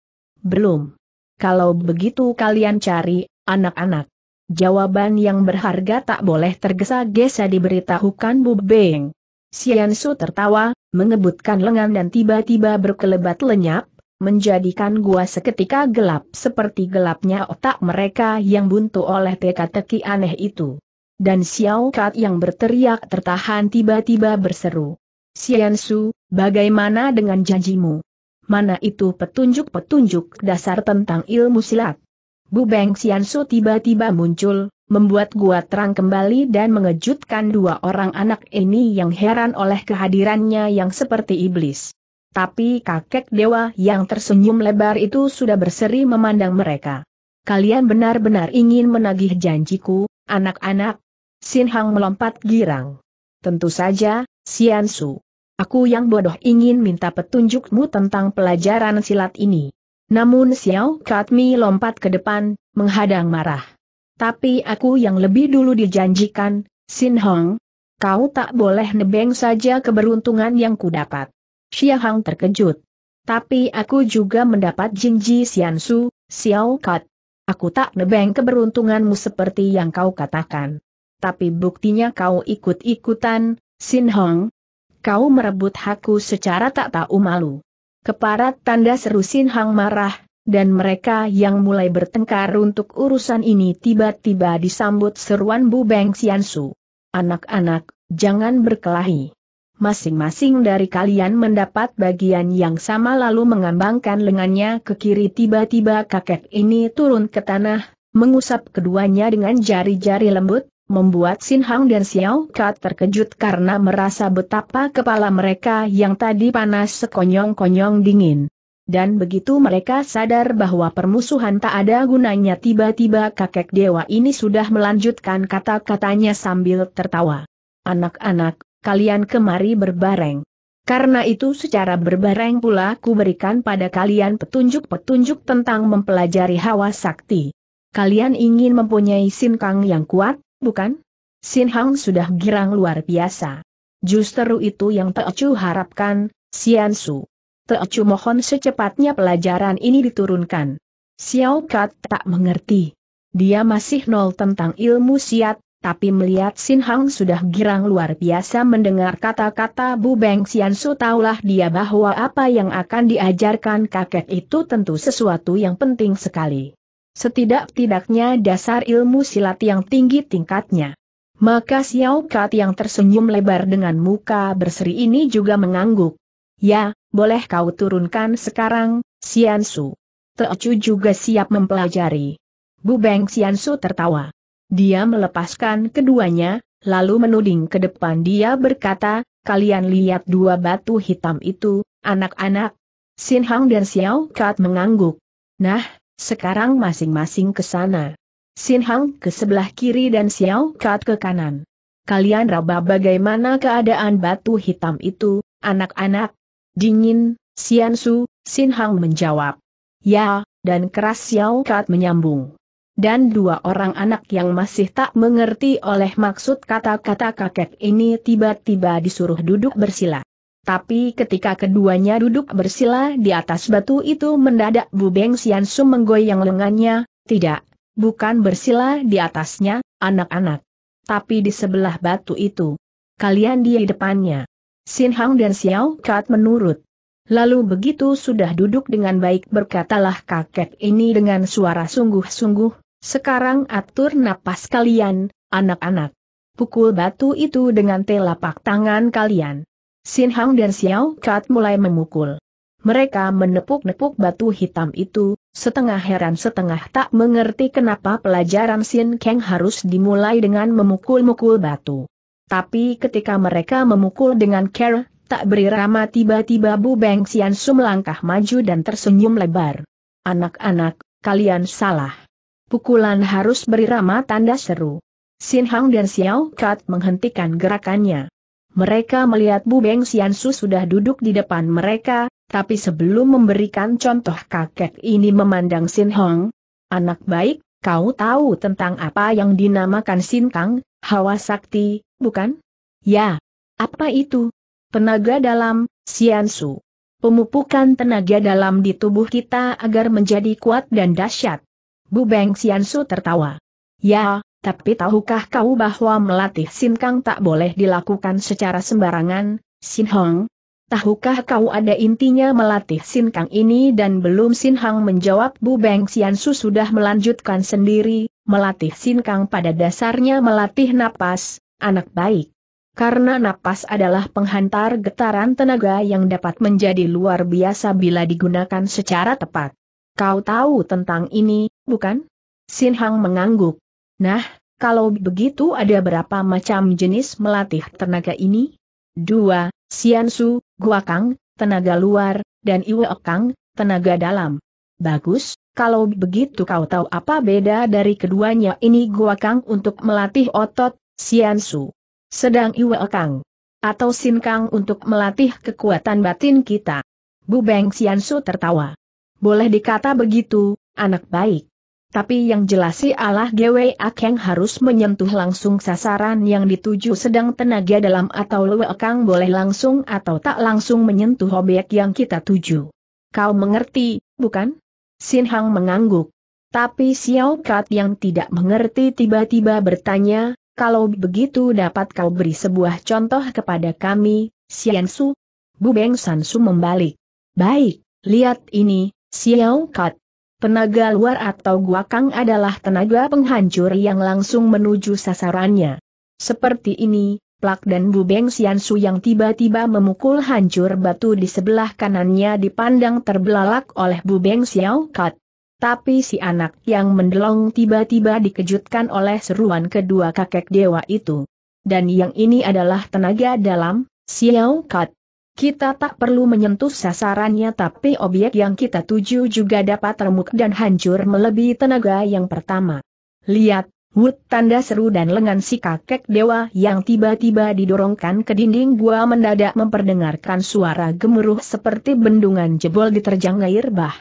Belum. Kalau begitu kalian cari, anak-anak. Jawaban yang berharga tak boleh tergesa-gesa diberitahukan Bu Beng. Sian Su tertawa, mengebutkan lengan dan tiba-tiba berkelebat lenyap, menjadikan gua seketika gelap seperti gelapnya otak mereka yang buntu oleh teka-teki aneh itu. Dan Xiao Kat yang berteriak tertahan tiba-tiba berseru. Xian Su, bagaimana dengan janjimu? Mana itu petunjuk-petunjuk dasar tentang ilmu silat? Bu Beng Xian Su tiba-tiba muncul, membuat gua terang kembali dan mengejutkan dua orang anak ini yang heran oleh kehadirannya yang seperti iblis tapi kakek dewa yang tersenyum lebar itu sudah berseri memandang mereka. Kalian benar-benar ingin menagih janjiku, anak-anak? Sin Hang melompat girang. Tentu saja, Sian Su. Aku yang bodoh ingin minta petunjukmu tentang pelajaran silat ini. Namun Xiao Katmi lompat ke depan, menghadang marah. Tapi aku yang lebih dulu dijanjikan, Sin Hong. Kau tak boleh nebeng saja keberuntungan yang kudapat. Hang terkejut. Tapi aku juga mendapat Jingji Xiansu, Xiao Kat. Aku tak nebeng keberuntunganmu seperti yang kau katakan. Tapi buktinya kau ikut-ikutan, Sin Hong. Kau merebut hakku secara tak tahu malu. Keparat tanda seru Sin Hong marah, dan mereka yang mulai bertengkar untuk urusan ini tiba-tiba disambut seruan Bu Beng Xiansu. Anak-anak, jangan berkelahi. Masing-masing dari kalian mendapat bagian yang sama lalu mengambangkan lengannya ke kiri tiba-tiba kakek ini turun ke tanah, mengusap keduanya dengan jari-jari lembut, membuat Sin Hang dan Xiao Ka terkejut karena merasa betapa kepala mereka yang tadi panas sekonyong-konyong dingin. Dan begitu mereka sadar bahwa permusuhan tak ada gunanya tiba-tiba kakek dewa ini sudah melanjutkan kata-katanya sambil tertawa. Anak-anak, kalian kemari berbareng. Karena itu secara berbareng pula ku berikan pada kalian petunjuk-petunjuk tentang mempelajari hawa sakti. Kalian ingin mempunyai sin kang yang kuat, bukan? Sin hang sudah girang luar biasa. Justru itu yang Teocu harapkan, Siansu. Teocu mohon secepatnya pelajaran ini diturunkan. Xiao Kat tak mengerti. Dia masih nol tentang ilmu siat, tapi melihat Sin Hang sudah girang luar biasa mendengar kata-kata Bu Beng Sian Su taulah dia bahwa apa yang akan diajarkan kakek itu tentu sesuatu yang penting sekali. Setidak-tidaknya dasar ilmu silat yang tinggi tingkatnya. Maka Xiao Kat yang tersenyum lebar dengan muka berseri ini juga mengangguk. Ya, boleh kau turunkan sekarang, Sian Su. Teocu juga siap mempelajari. Bu Beng Sian Su tertawa. Dia melepaskan keduanya, lalu menuding ke depan dia berkata, kalian lihat dua batu hitam itu, anak-anak. Sin Hang dan Xiao Kat mengangguk. Nah, sekarang masing-masing ke sana. Sin Hang ke sebelah kiri dan Xiao Kat ke kanan. Kalian raba bagaimana keadaan batu hitam itu, anak-anak? Dingin, Sian Su, Sin Hang menjawab. Ya, dan keras Xiao Kat menyambung dan dua orang anak yang masih tak mengerti oleh maksud kata-kata kakek ini tiba-tiba disuruh duduk bersila. Tapi ketika keduanya duduk bersila di atas batu itu mendadak Bu Beng Sian Su menggoyang lengannya, tidak, bukan bersila di atasnya, anak-anak. Tapi di sebelah batu itu. Kalian di depannya. Sin Hang dan Xiao Kat menurut. Lalu begitu sudah duduk dengan baik berkatalah kakek ini dengan suara sungguh-sungguh, sekarang atur napas kalian, anak-anak. Pukul batu itu dengan telapak tangan kalian. Sin Hang dan Xiao Kat mulai memukul. Mereka menepuk-nepuk batu hitam itu, setengah heran setengah tak mengerti kenapa pelajaran Sin Kang harus dimulai dengan memukul-mukul batu. Tapi ketika mereka memukul dengan care, tak berirama tiba-tiba Bu Beng Xian Su melangkah maju dan tersenyum lebar. Anak-anak, kalian salah. Pukulan harus berirama tanda seru. Sin Hang dan Xiao Kat menghentikan gerakannya. Mereka melihat Bu Beng Xiansu sudah duduk di depan mereka, tapi sebelum memberikan contoh kakek ini memandang Sin Hong. Anak baik, kau tahu tentang apa yang dinamakan Sin Kang, hawa sakti, bukan? Ya. Apa itu? Tenaga dalam, Xiansu pemupukan tenaga dalam di tubuh kita agar menjadi kuat dan dahsyat. Bu Beng Xiansu tertawa. Ya, tapi tahukah kau bahwa melatih Sin Kang tak boleh dilakukan secara sembarangan, Sin Hong? Tahukah kau ada intinya melatih Sin Kang ini dan belum Sin Hong menjawab Bu Beng Xiansu sudah melanjutkan sendiri, melatih Sin Kang pada dasarnya melatih napas, anak baik. Karena napas adalah penghantar getaran tenaga yang dapat menjadi luar biasa bila digunakan secara tepat. Kau tahu tentang ini, bukan? Sin Hang mengangguk. Nah, kalau begitu ada berapa macam jenis melatih tenaga ini? Dua, Sian Gua Kang, tenaga luar, dan Kang, tenaga dalam. Bagus, kalau begitu kau tahu apa beda dari keduanya ini Gua Kang untuk melatih otot, Sian Su, Sedang Kang. atau Sin Kang untuk melatih kekuatan batin kita. Bu Beng Sian Su tertawa. Boleh dikata begitu, anak baik. Tapi yang jelas si Allah Gwe Akeng harus menyentuh langsung sasaran yang dituju sedang tenaga dalam atau Kang boleh langsung atau tak langsung menyentuh obyek yang kita tuju. Kau mengerti, bukan? Sin Hang mengangguk. Tapi Xiao Kat yang tidak mengerti tiba-tiba bertanya, kalau begitu dapat kau beri sebuah contoh kepada kami, Xian Su? Bu Beng San Su membalik. Baik, lihat ini, Xiao Kat. Tenaga luar atau guakang adalah tenaga penghancur yang langsung menuju sasarannya. Seperti ini, Plak dan Bubeng Siansu yang tiba-tiba memukul hancur batu di sebelah kanannya dipandang terbelalak oleh Bubeng Xiao Kat. Tapi si anak yang mendelong tiba-tiba dikejutkan oleh seruan kedua kakek dewa itu. Dan yang ini adalah tenaga dalam, Xiao Kat. Kita tak perlu menyentuh sasarannya tapi objek yang kita tuju juga dapat remuk dan hancur melebihi tenaga yang pertama. Lihat, Wut tanda seru dan lengan si kakek dewa yang tiba-tiba didorongkan ke dinding gua mendadak memperdengarkan suara gemuruh seperti bendungan jebol diterjang air bah.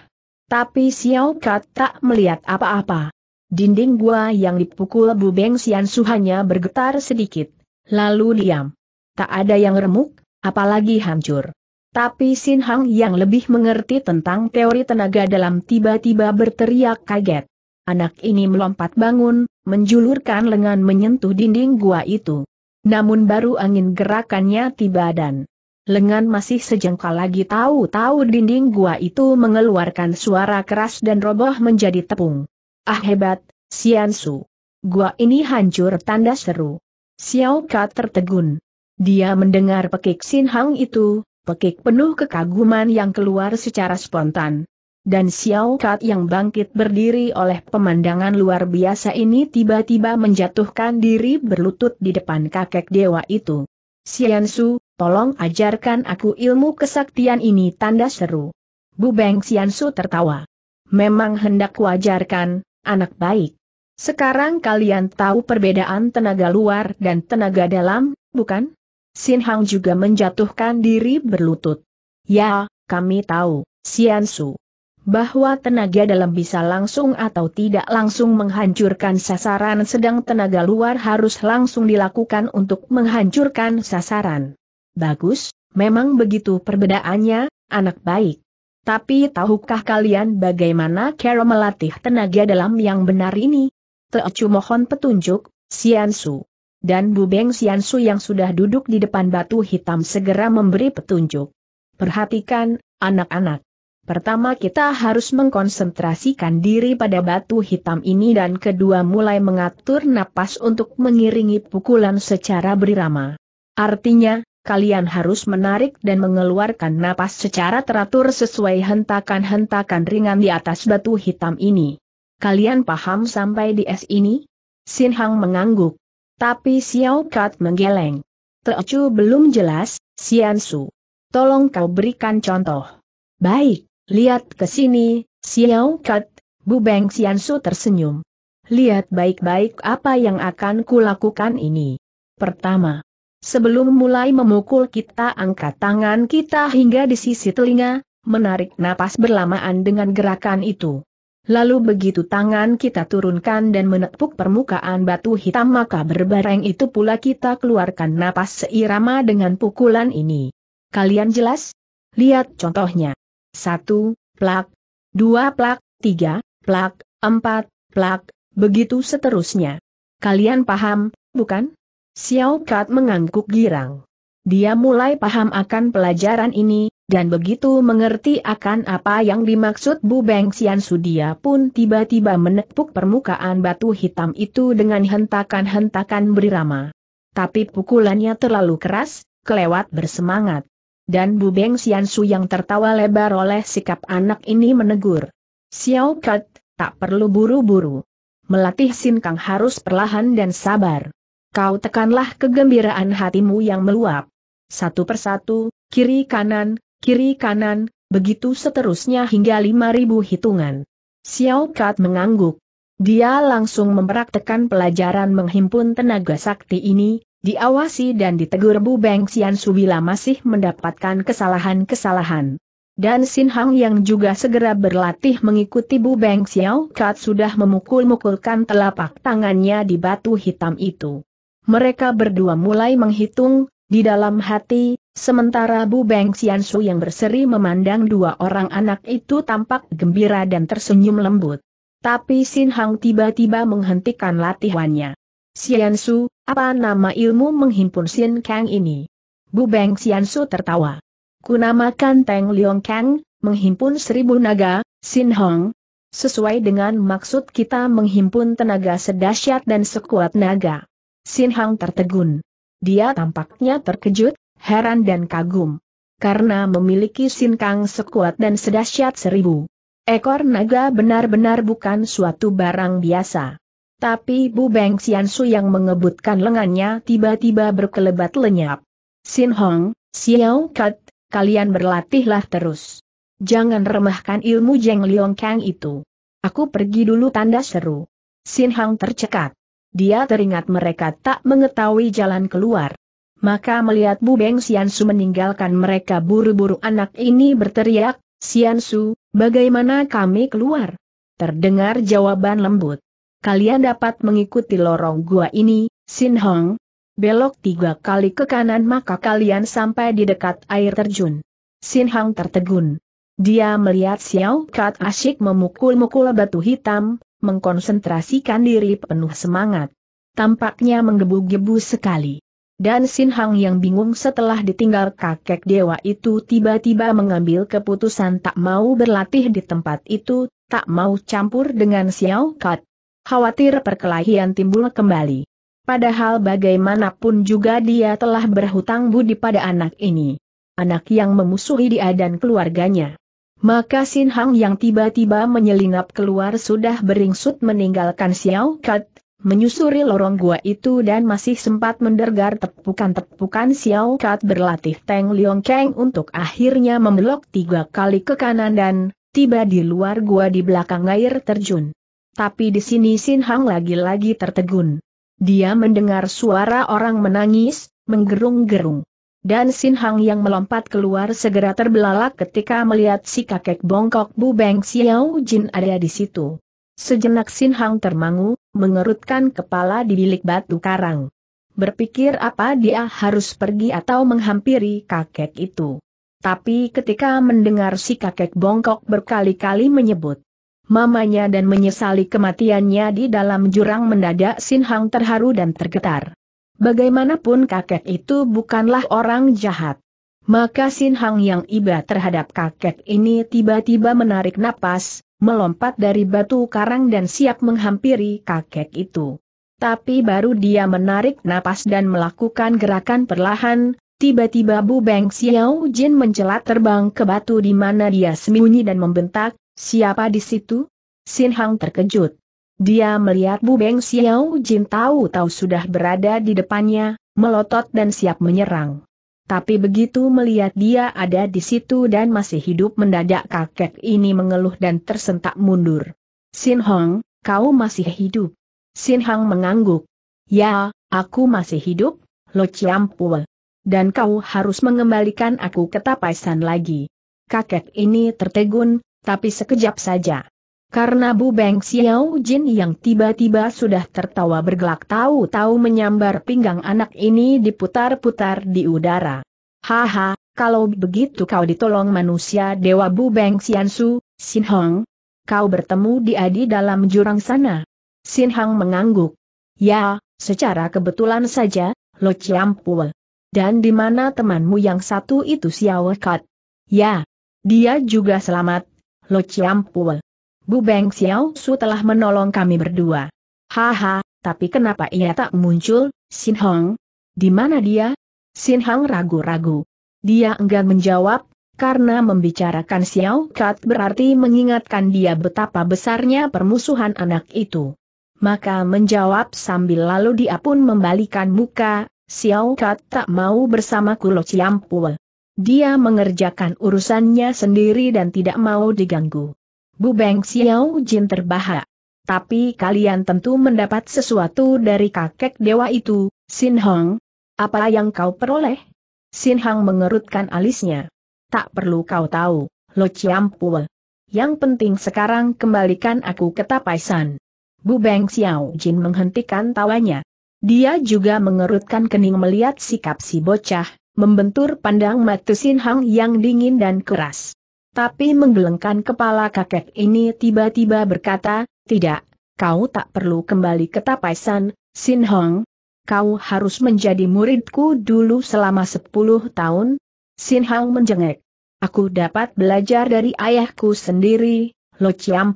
Tapi Xiao Kat tak melihat apa-apa. Dinding gua yang dipukul Bu Beng Sian Suhanya bergetar sedikit, lalu diam. Tak ada yang remuk, apalagi hancur. Tapi Sin Hang yang lebih mengerti tentang teori tenaga dalam tiba-tiba berteriak kaget. Anak ini melompat bangun, menjulurkan lengan menyentuh dinding gua itu. Namun baru angin gerakannya tiba dan lengan masih sejengkal lagi tahu-tahu dinding gua itu mengeluarkan suara keras dan roboh menjadi tepung. Ah hebat, Sian Su. Gua ini hancur tanda seru. Xiao Ka tertegun. Dia mendengar pekik Sin Hang itu, pekik penuh kekaguman yang keluar secara spontan. Dan Xiao Kat yang bangkit berdiri oleh pemandangan luar biasa ini tiba-tiba menjatuhkan diri berlutut di depan kakek dewa itu. Xian Su, tolong ajarkan aku ilmu kesaktian ini tanda seru. Bu Beng Su tertawa. Memang hendak kuajarkan, anak baik. Sekarang kalian tahu perbedaan tenaga luar dan tenaga dalam, bukan? Sin Hang juga menjatuhkan diri berlutut. Ya, kami tahu, Sian Su. Bahwa tenaga dalam bisa langsung atau tidak langsung menghancurkan sasaran sedang tenaga luar harus langsung dilakukan untuk menghancurkan sasaran. Bagus, memang begitu perbedaannya, anak baik. Tapi tahukah kalian bagaimana cara melatih tenaga dalam yang benar ini? Teocu mohon petunjuk, Sian Su dan Bu Beng Xiansu yang sudah duduk di depan batu hitam segera memberi petunjuk. Perhatikan, anak-anak. Pertama kita harus mengkonsentrasikan diri pada batu hitam ini dan kedua mulai mengatur napas untuk mengiringi pukulan secara berirama. Artinya, kalian harus menarik dan mengeluarkan napas secara teratur sesuai hentakan-hentakan ringan di atas batu hitam ini. Kalian paham sampai di es ini? Sin Hang mengangguk. Tapi Xiao Kat menggeleng. Teocu belum jelas, Xian Su. Tolong kau berikan contoh. Baik, lihat ke sini, Xiao Kat, Bu Beng Xian Su tersenyum. Lihat baik-baik apa yang akan kulakukan ini. Pertama, sebelum mulai memukul kita angkat tangan kita hingga di sisi telinga, menarik napas berlamaan dengan gerakan itu. Lalu begitu tangan kita turunkan dan menepuk permukaan batu hitam maka berbareng itu pula kita keluarkan napas seirama dengan pukulan ini. Kalian jelas? Lihat contohnya. Satu, plak. Dua plak, tiga, plak, empat, plak, begitu seterusnya. Kalian paham, bukan? Xiao Kat mengangguk girang. Dia mulai paham akan pelajaran ini, dan begitu mengerti akan apa yang dimaksud Bu Beng Xian Sudia pun tiba-tiba menepuk permukaan batu hitam itu dengan hentakan-hentakan berirama. Tapi pukulannya terlalu keras, kelewat bersemangat. Dan Bu Beng Xian Su yang tertawa lebar oleh sikap anak ini menegur. Xiao Kat, tak perlu buru-buru. Melatih Sin Kang harus perlahan dan sabar. Kau tekanlah kegembiraan hatimu yang meluap. Satu persatu, kiri kanan, kiri kanan, begitu seterusnya hingga 5.000 hitungan. Xiao Kat mengangguk. Dia langsung mempraktekan pelajaran menghimpun tenaga sakti ini, diawasi dan ditegur Bu Beng Xian Suwila masih mendapatkan kesalahan-kesalahan. Dan Sin Hang yang juga segera berlatih mengikuti Bu Beng Xiao Kat sudah memukul-mukulkan telapak tangannya di batu hitam itu. Mereka berdua mulai menghitung, di dalam hati, Sementara Bu Beng Xiansu yang berseri memandang dua orang anak itu tampak gembira dan tersenyum lembut. Tapi Sin Hang tiba-tiba menghentikan latihannya. Xiansu, apa nama ilmu menghimpun Sin Kang ini? Bu Beng Xiansu tertawa. Kunamakan Teng Leong Kang, menghimpun seribu naga, Sin Hong. Sesuai dengan maksud kita menghimpun tenaga sedasyat dan sekuat naga. Sin Hong tertegun. Dia tampaknya terkejut, heran dan kagum. Karena memiliki sinkang sekuat dan sedahsyat seribu. Ekor naga benar-benar bukan suatu barang biasa. Tapi Bu Beng Xiansu yang mengebutkan lengannya tiba-tiba berkelebat lenyap. Sin Hong, Xiao Kat, kalian berlatihlah terus. Jangan remahkan ilmu Jeng Liong Kang itu. Aku pergi dulu tanda seru. Sin Hong tercekat. Dia teringat mereka tak mengetahui jalan keluar. Maka melihat Bu Beng Xiansu meninggalkan mereka buru-buru anak ini berteriak, Xiansu, bagaimana kami keluar? Terdengar jawaban lembut. Kalian dapat mengikuti lorong gua ini, Sin Hong. Belok tiga kali ke kanan maka kalian sampai di dekat air terjun. Sin Hong tertegun. Dia melihat Xiao Kat asyik memukul-mukul batu hitam, mengkonsentrasikan diri penuh semangat. Tampaknya menggebu-gebu sekali. Dan Sin Hang yang bingung setelah ditinggal kakek dewa itu tiba-tiba mengambil keputusan tak mau berlatih di tempat itu, tak mau campur dengan Xiao Kat. Khawatir perkelahian timbul kembali. Padahal bagaimanapun juga dia telah berhutang budi pada anak ini. Anak yang memusuhi dia dan keluarganya. Maka Sin Hang yang tiba-tiba menyelinap keluar sudah beringsut meninggalkan Xiao Kat, menyusuri lorong gua itu dan masih sempat mendengar tepukan-tepukan Xiao Kat berlatih Teng Leong Kang untuk akhirnya membelok tiga kali ke kanan dan tiba di luar gua di belakang air terjun. Tapi di sini Sin Hang lagi-lagi tertegun. Dia mendengar suara orang menangis, menggerung-gerung. Dan Sin Hang yang melompat keluar segera terbelalak ketika melihat si kakek bongkok Bu Beng Xiao Jin ada di situ. Sejenak Sin Hang termangu, mengerutkan kepala di bilik batu karang. Berpikir apa dia harus pergi atau menghampiri kakek itu. Tapi ketika mendengar si kakek bongkok berkali-kali menyebut mamanya dan menyesali kematiannya di dalam jurang mendadak Sin Hang terharu dan tergetar. Bagaimanapun kakek itu bukanlah orang jahat. Maka Sin Hang yang iba terhadap kakek ini tiba-tiba menarik napas, melompat dari batu karang dan siap menghampiri kakek itu. Tapi baru dia menarik napas dan melakukan gerakan perlahan, tiba-tiba Bu Beng Xiao Jin mencelat terbang ke batu di mana dia sembunyi dan membentak, siapa di situ? Sin Hang terkejut. Dia melihat Bu Beng Xiao Jin tahu-tahu sudah berada di depannya, melotot dan siap menyerang. Tapi begitu melihat dia ada di situ dan masih hidup mendadak kakek ini mengeluh dan tersentak mundur. Sin Hong, kau masih hidup. Sin Hong mengangguk. Ya, aku masih hidup, Lo Chiampul. Dan kau harus mengembalikan aku ke Tapaisan lagi. Kakek ini tertegun, tapi sekejap saja. Karena Bu Beng Xiao Jin yang tiba-tiba sudah tertawa bergelak tahu-tahu menyambar pinggang anak ini diputar-putar di udara. Haha, kalau begitu kau ditolong manusia dewa Bu Beng Xiansu, Sin Hong. Kau bertemu di adi dalam jurang sana. Sin Hong mengangguk. Ya, secara kebetulan saja, Lo Chiampul. Dan di mana temanmu yang satu itu Xiao Kat? Ya, dia juga selamat, Lo Chiampul. Bu Beng Xiao Su telah menolong kami berdua. Haha, tapi kenapa ia tak muncul, Sin Hong? Di mana dia? Sin Hong ragu-ragu. Dia enggan menjawab, karena membicarakan Xiao Kat berarti mengingatkan dia betapa besarnya permusuhan anak itu. Maka menjawab sambil lalu dia pun membalikan muka, Xiao Kat tak mau bersama Kulo Ciampul. Dia mengerjakan urusannya sendiri dan tidak mau diganggu. Bu Beng Xiao Jin terbahak. Tapi kalian tentu mendapat sesuatu dari kakek dewa itu, Sin Hong. Apa yang kau peroleh? Sin Hong mengerutkan alisnya. Tak perlu kau tahu, Lo Chiampul. Yang penting sekarang kembalikan aku ke Tapaisan. Bu Beng Xiao Jin menghentikan tawanya. Dia juga mengerutkan kening melihat sikap si bocah, membentur pandang mata Sin Hong yang dingin dan keras tapi menggelengkan kepala kakek ini tiba-tiba berkata, tidak, kau tak perlu kembali ke Tapaisan, Sin Hong. Kau harus menjadi muridku dulu selama sepuluh tahun. Sin Hong menjengek. Aku dapat belajar dari ayahku sendiri, Lo Chiam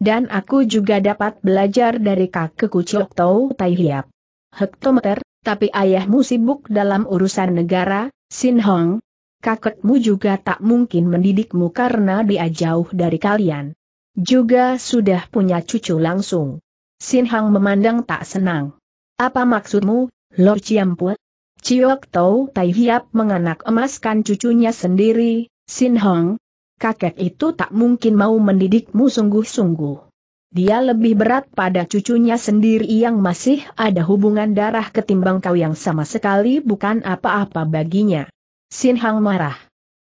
Dan aku juga dapat belajar dari kakekku Chok Tau Tai Hiap. Hektometer, tapi ayahmu sibuk dalam urusan negara, Sin Hong, kakekmu juga tak mungkin mendidikmu karena dia jauh dari kalian. Juga sudah punya cucu langsung. Sin Hang memandang tak senang. Apa maksudmu, Lord Ciamput? Ciok Tau Tai Hiap menganak emaskan cucunya sendiri, Sin Hong. Kakek itu tak mungkin mau mendidikmu sungguh-sungguh. Dia lebih berat pada cucunya sendiri yang masih ada hubungan darah ketimbang kau yang sama sekali bukan apa-apa baginya. Sin Hang marah.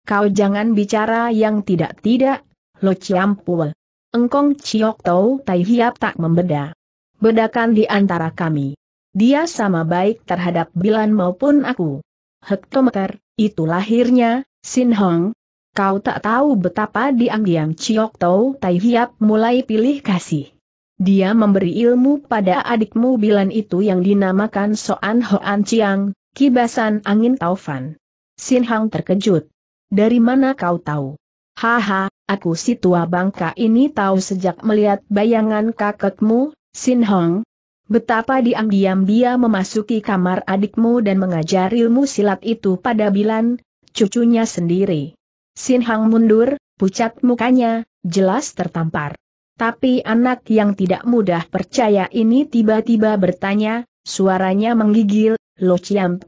Kau jangan bicara yang tidak-tidak, Lo Ciampul. Engkong Ciok Tau Tai Hiap tak membeda. Bedakan di antara kami. Dia sama baik terhadap Bilan maupun aku. Hektometer, itu lahirnya, Sin Hong. Kau tak tahu betapa diang diam Ciok Tau Tai Hiap mulai pilih kasih. Dia memberi ilmu pada adikmu Bilan itu yang dinamakan Soan Hoan Chiang, kibasan angin taufan. Sin Hang terkejut. Dari mana kau tahu? Haha, aku si tua bangka ini tahu sejak melihat bayangan kakekmu, Sin Hong. Betapa diam-diam dia memasuki kamar adikmu dan mengajar ilmu silat itu pada Bilan, cucunya sendiri. Sin Hang mundur, pucat mukanya, jelas tertampar. Tapi anak yang tidak mudah percaya ini tiba-tiba bertanya, suaranya menggigil, Lo Chiam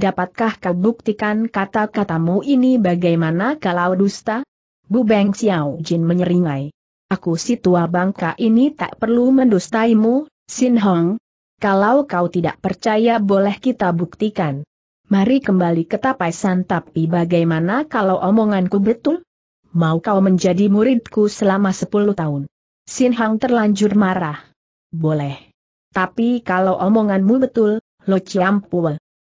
Dapatkah kau buktikan kata-katamu ini bagaimana kalau dusta? Bu Beng Xiao Jin menyeringai. Aku si tua bangka ini tak perlu mendustaimu, Sin Hong. Kalau kau tidak percaya boleh kita buktikan. Mari kembali ke tapai tapi bagaimana kalau omonganku betul? Mau kau menjadi muridku selama sepuluh tahun? Sin Hong terlanjur marah. Boleh. Tapi kalau omonganmu betul, Lo Chiam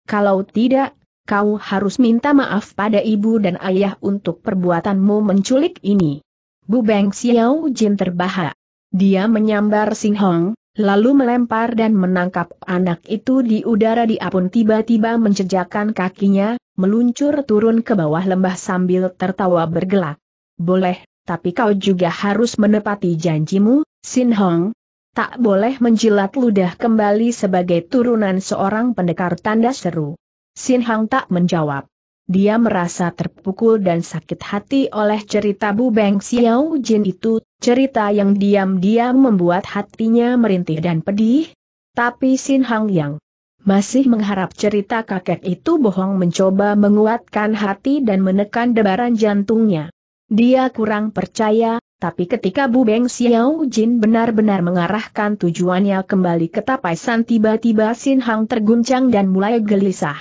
kalau tidak, kau harus minta maaf pada ibu dan ayah untuk perbuatanmu menculik ini. Bu Beng Xiao Jin terbahak. Dia menyambar Sing Hong, lalu melempar dan menangkap anak itu di udara dia pun tiba-tiba menjejakkan kakinya, meluncur turun ke bawah lembah sambil tertawa bergelak. Boleh, tapi kau juga harus menepati janjimu, Sin Hong, tak boleh menjilat ludah kembali sebagai turunan seorang pendekar tanda seru. Sin Hang tak menjawab. Dia merasa terpukul dan sakit hati oleh cerita Bu Beng Xiao Jin itu, cerita yang diam-diam membuat hatinya merintih dan pedih. Tapi Sin Hang yang masih mengharap cerita kakek itu bohong mencoba menguatkan hati dan menekan debaran jantungnya. Dia kurang percaya tapi ketika Bu Beng Xiao Jin benar-benar mengarahkan tujuannya kembali ke Tapai San tiba-tiba Sin Hang terguncang dan mulai gelisah.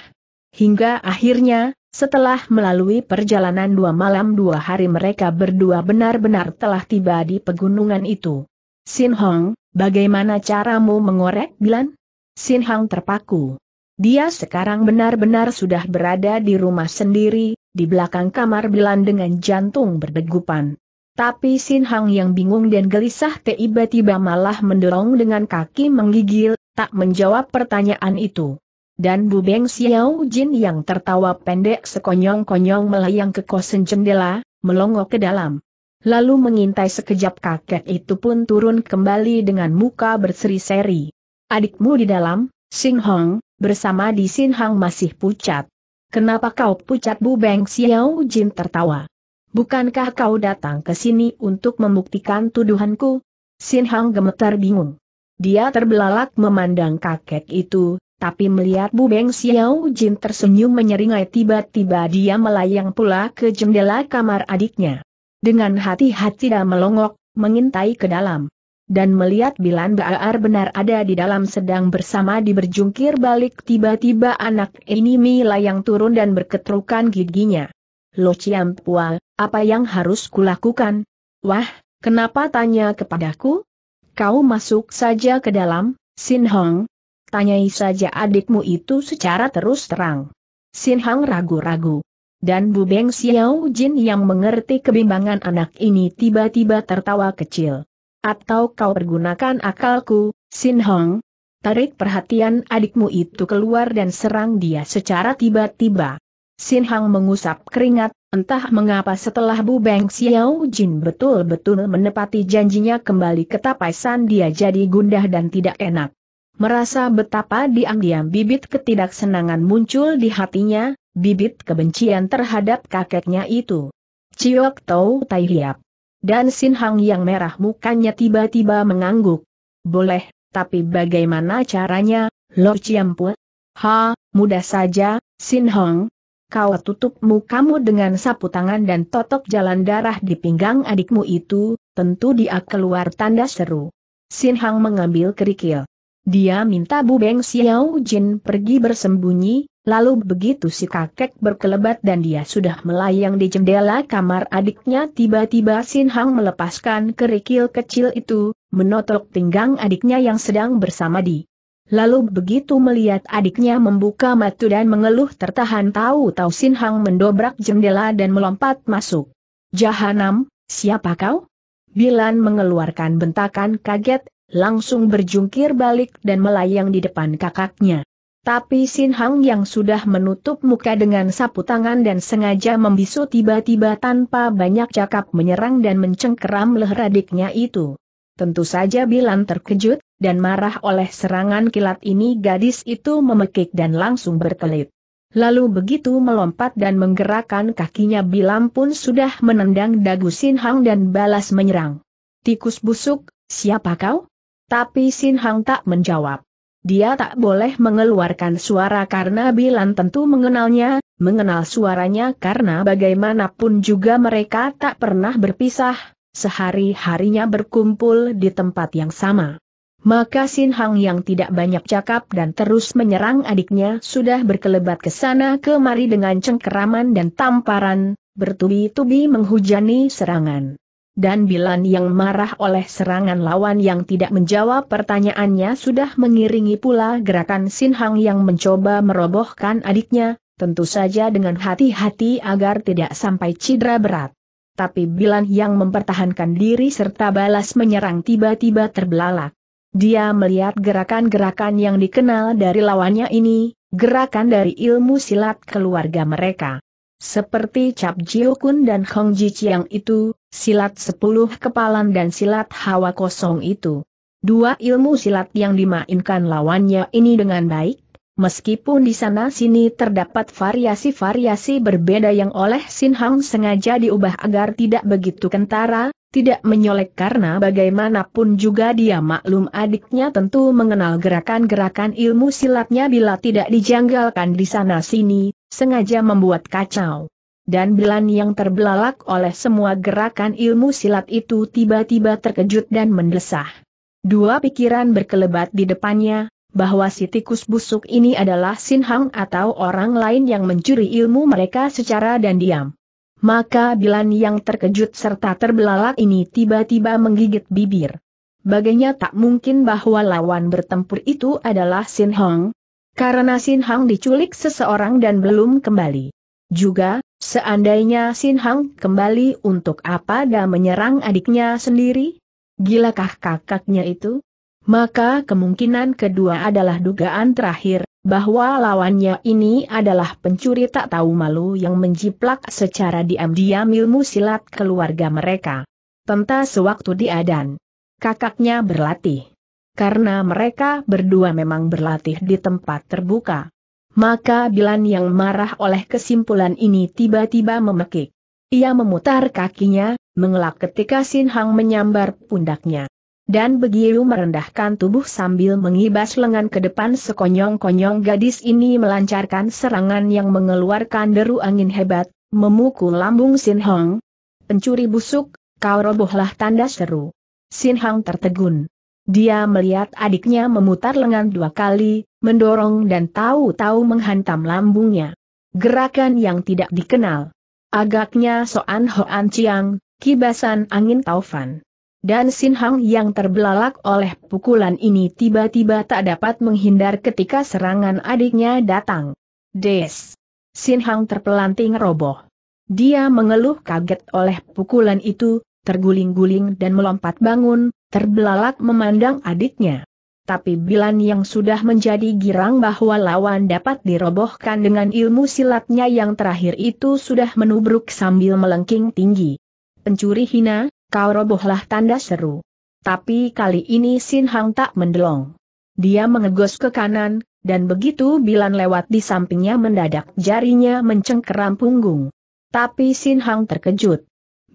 Hingga akhirnya, setelah melalui perjalanan dua malam dua hari mereka berdua benar-benar telah tiba di pegunungan itu. Sin Hong, bagaimana caramu mengorek Bilan? Sin Hong terpaku. Dia sekarang benar-benar sudah berada di rumah sendiri, di belakang kamar Bilan dengan jantung berdegupan. Tapi Sin Hang yang bingung dan gelisah tiba-tiba malah mendorong dengan kaki menggigil, tak menjawab pertanyaan itu. Dan Bu Beng Xiao Jin yang tertawa pendek sekonyong-konyong melayang ke kosen jendela, melongo ke dalam. Lalu mengintai sekejap kakek itu pun turun kembali dengan muka berseri-seri. Adikmu di dalam, Sin Hong, bersama di Sin Hang masih pucat. Kenapa kau pucat Bu Beng Xiao Jin tertawa? Bukankah kau datang ke sini untuk membuktikan tuduhanku? Sin Hang gemetar bingung. Dia terbelalak memandang kakek itu, tapi melihat Bu Beng Xiao Jin tersenyum menyeringai tiba-tiba dia melayang pula ke jendela kamar adiknya. Dengan hati-hati dia melongok, mengintai ke dalam. Dan melihat Bilan Baar benar ada di dalam sedang bersama di berjungkir balik tiba-tiba anak ini melayang turun dan berketrukan giginya. Lo Chiam Pua, apa yang harus kulakukan? Wah, kenapa tanya kepadaku? Kau masuk saja ke dalam, Sin Hong. Tanyai saja adikmu itu secara terus terang. Sin Hong ragu-ragu. Dan Bu Beng Xiao Jin yang mengerti kebimbangan anak ini tiba-tiba tertawa kecil. Atau kau pergunakan akalku, Sin Hong? Tarik perhatian adikmu itu keluar dan serang dia secara tiba-tiba. Sin Hang mengusap keringat, Entah mengapa setelah Bu Beng Xiao Jin betul-betul menepati janjinya kembali ke tapaisan dia jadi gundah dan tidak enak. Merasa betapa diam-diam bibit ketidaksenangan muncul di hatinya, bibit kebencian terhadap kakeknya itu. Ciok Tau Tai Hiap. Dan Sin Hang yang merah mukanya tiba-tiba mengangguk. Boleh, tapi bagaimana caranya, Lo Chiampu? Ha, mudah saja, Sin Hong, kau tutup mukamu dengan sapu tangan dan totok jalan darah di pinggang adikmu itu, tentu dia keluar tanda seru. Sin Hang mengambil kerikil. Dia minta Bu Beng Xiao Jin pergi bersembunyi, lalu begitu si kakek berkelebat dan dia sudah melayang di jendela kamar adiknya tiba-tiba Sin Hang melepaskan kerikil kecil itu, menotok pinggang adiknya yang sedang bersama di Lalu begitu melihat adiknya membuka matu dan mengeluh tertahan tahu-tahu Sin Hang mendobrak jendela dan melompat masuk. Jahanam, siapa kau? Bilan mengeluarkan bentakan kaget, langsung berjungkir balik dan melayang di depan kakaknya. Tapi Sin Hang yang sudah menutup muka dengan sapu tangan dan sengaja membisu tiba-tiba tanpa banyak cakap menyerang dan mencengkeram leher adiknya itu. Tentu saja Bilan terkejut, dan marah oleh serangan kilat ini gadis itu memekik dan langsung berkelit. Lalu begitu melompat dan menggerakkan kakinya Bilam pun sudah menendang dagu Sin Hang dan balas menyerang. Tikus busuk, siapa kau? Tapi Sin Hang tak menjawab. Dia tak boleh mengeluarkan suara karena Bilan tentu mengenalnya, mengenal suaranya karena bagaimanapun juga mereka tak pernah berpisah, sehari-harinya berkumpul di tempat yang sama. Maka Sin Hang yang tidak banyak cakap dan terus menyerang adiknya sudah berkelebat ke sana kemari dengan cengkeraman dan tamparan, bertubi-tubi menghujani serangan. Dan Bilan yang marah oleh serangan lawan yang tidak menjawab pertanyaannya sudah mengiringi pula gerakan Sin Hang yang mencoba merobohkan adiknya, tentu saja dengan hati-hati agar tidak sampai cedera berat. Tapi Bilan yang mempertahankan diri serta balas menyerang tiba-tiba terbelalak. Dia melihat gerakan-gerakan yang dikenal dari lawannya ini, gerakan dari ilmu silat keluarga mereka. Seperti Cap jiu kun dan Hong Ji Chiang itu, silat sepuluh kepalan dan silat hawa kosong itu. Dua ilmu silat yang dimainkan lawannya ini dengan baik, meskipun di sana-sini terdapat variasi-variasi berbeda yang oleh Sin Hang sengaja diubah agar tidak begitu kentara, tidak menyolek karena bagaimanapun juga dia maklum adiknya tentu mengenal gerakan-gerakan ilmu silatnya bila tidak dijanggalkan di sana-sini, sengaja membuat kacau. Dan Belan yang terbelalak oleh semua gerakan ilmu silat itu tiba-tiba terkejut dan mendesah. Dua pikiran berkelebat di depannya, bahwa si tikus busuk ini adalah Sin Hang atau orang lain yang mencuri ilmu mereka secara dan diam maka Bilan yang terkejut serta terbelalak ini tiba-tiba menggigit bibir. Baginya tak mungkin bahwa lawan bertempur itu adalah Sin Hong. Karena Sin Hong diculik seseorang dan belum kembali. Juga, seandainya Sin Hong kembali untuk apa dan menyerang adiknya sendiri? Gilakah kakaknya itu? Maka kemungkinan kedua adalah dugaan terakhir, bahwa lawannya ini adalah pencuri tak tahu malu yang menjiplak secara diam-diam ilmu silat keluarga mereka. Tentang sewaktu dia dan kakaknya berlatih. Karena mereka berdua memang berlatih di tempat terbuka. Maka Bilan yang marah oleh kesimpulan ini tiba-tiba memekik. Ia memutar kakinya, mengelak ketika Sin Hang menyambar pundaknya. Dan begitu merendahkan tubuh sambil mengibas lengan ke depan sekonyong-konyong gadis ini melancarkan serangan yang mengeluarkan deru angin hebat, memukul lambung Sin Hong. Pencuri busuk, kau robohlah tanda seru. Sin Hong tertegun. Dia melihat adiknya memutar lengan dua kali, mendorong dan tahu-tahu menghantam lambungnya. Gerakan yang tidak dikenal. Agaknya Soan Hoan Chiang, kibasan angin taufan. Dan Sin Hang yang terbelalak oleh pukulan ini tiba-tiba tak dapat menghindar ketika serangan adiknya datang. Des! Sin Hang terpelanting roboh. Dia mengeluh kaget oleh pukulan itu, terguling-guling dan melompat bangun, terbelalak memandang adiknya. Tapi Bilan yang sudah menjadi girang bahwa lawan dapat dirobohkan dengan ilmu silatnya yang terakhir itu sudah menubruk sambil melengking tinggi. Pencuri hina, kau robohlah tanda seru. Tapi kali ini Sin Hang tak mendelong. Dia mengegos ke kanan, dan begitu Bilan lewat di sampingnya mendadak jarinya mencengkeram punggung. Tapi Sin Hang terkejut.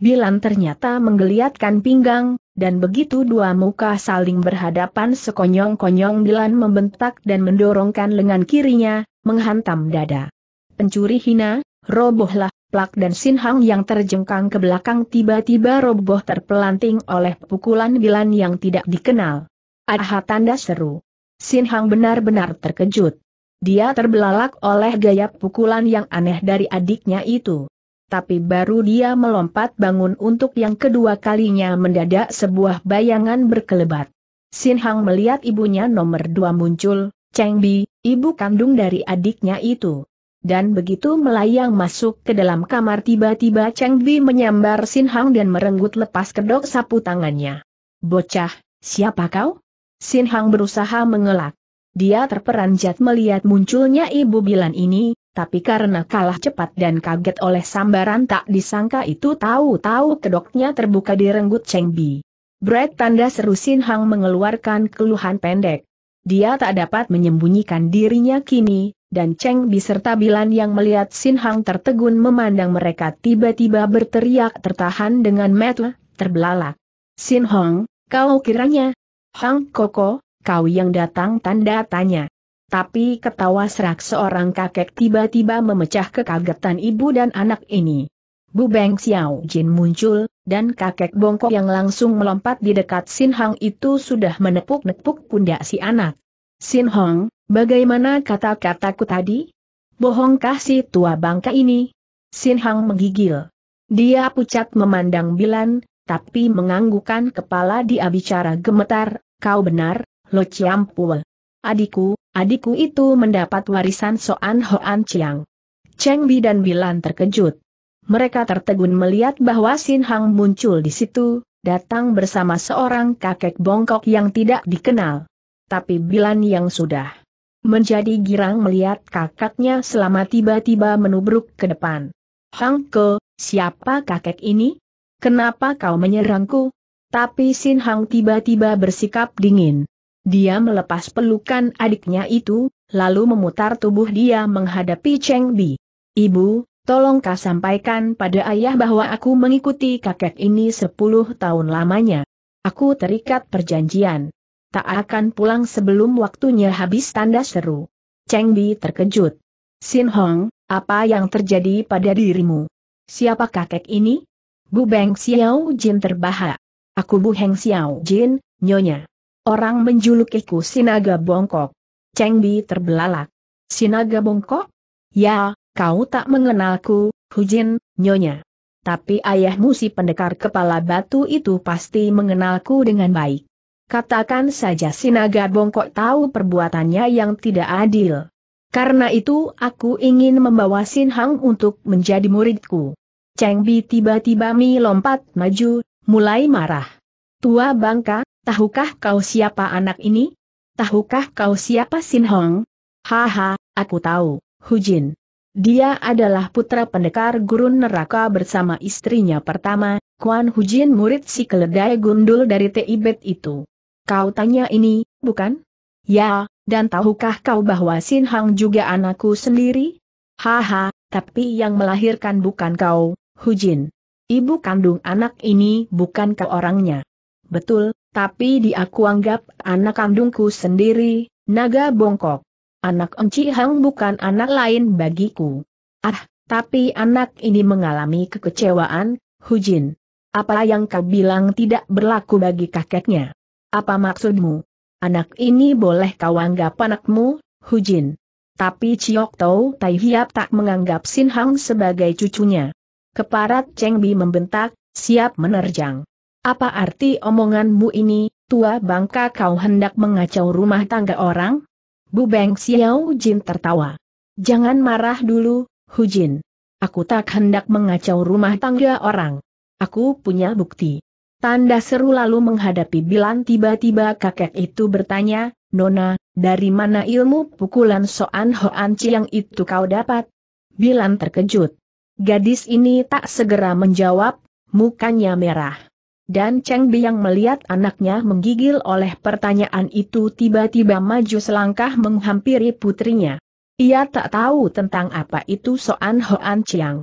Bilan ternyata menggeliatkan pinggang, dan begitu dua muka saling berhadapan sekonyong-konyong Bilan membentak dan mendorongkan lengan kirinya, menghantam dada. Pencuri hina, robohlah, Plak dan Sin Hang yang terjengkang ke belakang tiba-tiba roboh terpelanting oleh pukulan bilan yang tidak dikenal. Aha tanda seru. Sin Hang benar-benar terkejut. Dia terbelalak oleh gaya pukulan yang aneh dari adiknya itu. Tapi baru dia melompat bangun untuk yang kedua kalinya mendadak sebuah bayangan berkelebat. Sin Hang melihat ibunya nomor dua muncul, Cheng Bi, ibu kandung dari adiknya itu dan begitu melayang masuk ke dalam kamar tiba-tiba Cheng Bi menyambar Sin Hang dan merenggut lepas kedok sapu tangannya. Bocah, siapa kau? Sin Hang berusaha mengelak. Dia terperanjat melihat munculnya ibu bilan ini, tapi karena kalah cepat dan kaget oleh sambaran tak disangka itu tahu-tahu kedoknya terbuka direnggut Cheng Bi. Brad tanda seru Sin Hang mengeluarkan keluhan pendek. Dia tak dapat menyembunyikan dirinya kini, dan Cheng Bi serta Bilan yang melihat Sin Hang tertegun memandang mereka tiba-tiba berteriak tertahan dengan metu, terbelalak. Sin Hong, kau kiranya? Hang Koko, kau yang datang tanda tanya. Tapi ketawa serak seorang kakek tiba-tiba memecah kekagetan ibu dan anak ini. Bu Beng Xiao Jin muncul, dan kakek bongkok yang langsung melompat di dekat Sin Hang itu sudah menepuk-nepuk pundak si anak. Sin Hong, Bagaimana kata-kataku tadi? Bohongkah si tua bangka ini? Sin Hang menggigil. Dia pucat memandang Bilan, tapi menganggukkan kepala dia bicara gemetar, kau benar, Lo ciam Pul. Adikku, adikku itu mendapat warisan Soan Hoan Chiang. Cheng Bi dan Bilan terkejut. Mereka tertegun melihat bahwa Sin Hang muncul di situ, datang bersama seorang kakek bongkok yang tidak dikenal. Tapi Bilan yang sudah Menjadi girang melihat kakaknya selama tiba-tiba menubruk ke depan. Hang Ke, siapa kakek ini? Kenapa kau menyerangku? Tapi Sin Hang tiba-tiba bersikap dingin. Dia melepas pelukan adiknya itu, lalu memutar tubuh dia menghadapi Cheng Bi. Ibu, tolong kau sampaikan pada ayah bahwa aku mengikuti kakek ini sepuluh tahun lamanya. Aku terikat perjanjian. Tak akan pulang sebelum waktunya habis tanda seru. Cheng Bi terkejut. Sin Hong, apa yang terjadi pada dirimu? Siapa kakek ini? Bu Beng Xiao Jin terbahak. Aku Bu Heng Xiao Jin, nyonya. Orang menjulukiku Sinaga Bongkok. Cheng Bi terbelalak. Sinaga Bongkok? Ya, kau tak mengenalku, Hu Jin, nyonya. Tapi ayahmu si pendekar kepala batu itu pasti mengenalku dengan baik. Katakan saja si naga bongkok tahu perbuatannya yang tidak adil. Karena itu aku ingin membawa Sin Hang untuk menjadi muridku. Cheng Bi tiba-tiba mi lompat maju, mulai marah. Tua bangka, tahukah kau siapa anak ini? Tahukah kau siapa Sin Hong? Haha, aku tahu, Hu Jin. Dia adalah putra pendekar gurun neraka bersama istrinya pertama, Kuan Hu Jin murid si keledai gundul dari Tibet itu. Kau tanya ini, bukan? Ya, dan tahukah kau bahwa Sin Hang juga anakku sendiri? Haha, tapi yang melahirkan bukan kau, Hu Jin. Ibu kandung anak ini bukan kau orangnya. Betul, tapi dia anggap anak kandungku sendiri, naga bongkok. Anak Enci Hang bukan anak lain bagiku. Ah, tapi anak ini mengalami kekecewaan, Hu Jin. Apa yang kau bilang tidak berlaku bagi kakeknya? Apa maksudmu? Anak ini boleh kau anggap anakmu, Hujin. Tapi Ciok Tau Tai Hiap tak menganggap Sin Hang sebagai cucunya. Keparat Cheng Bi membentak, siap menerjang. Apa arti omonganmu ini, tua bangka kau hendak mengacau rumah tangga orang? Bu Beng Xiao Jin tertawa. Jangan marah dulu, Hujin. Aku tak hendak mengacau rumah tangga orang. Aku punya bukti. Tanda seru lalu menghadapi Bilan tiba-tiba kakek itu bertanya, Nona, dari mana ilmu pukulan Soan Hoan Chiang itu kau dapat? Bilan terkejut. Gadis ini tak segera menjawab, mukanya merah. Dan Cheng Biang melihat anaknya menggigil oleh pertanyaan itu tiba-tiba maju selangkah menghampiri putrinya. Ia tak tahu tentang apa itu Soan Hoan Chiang.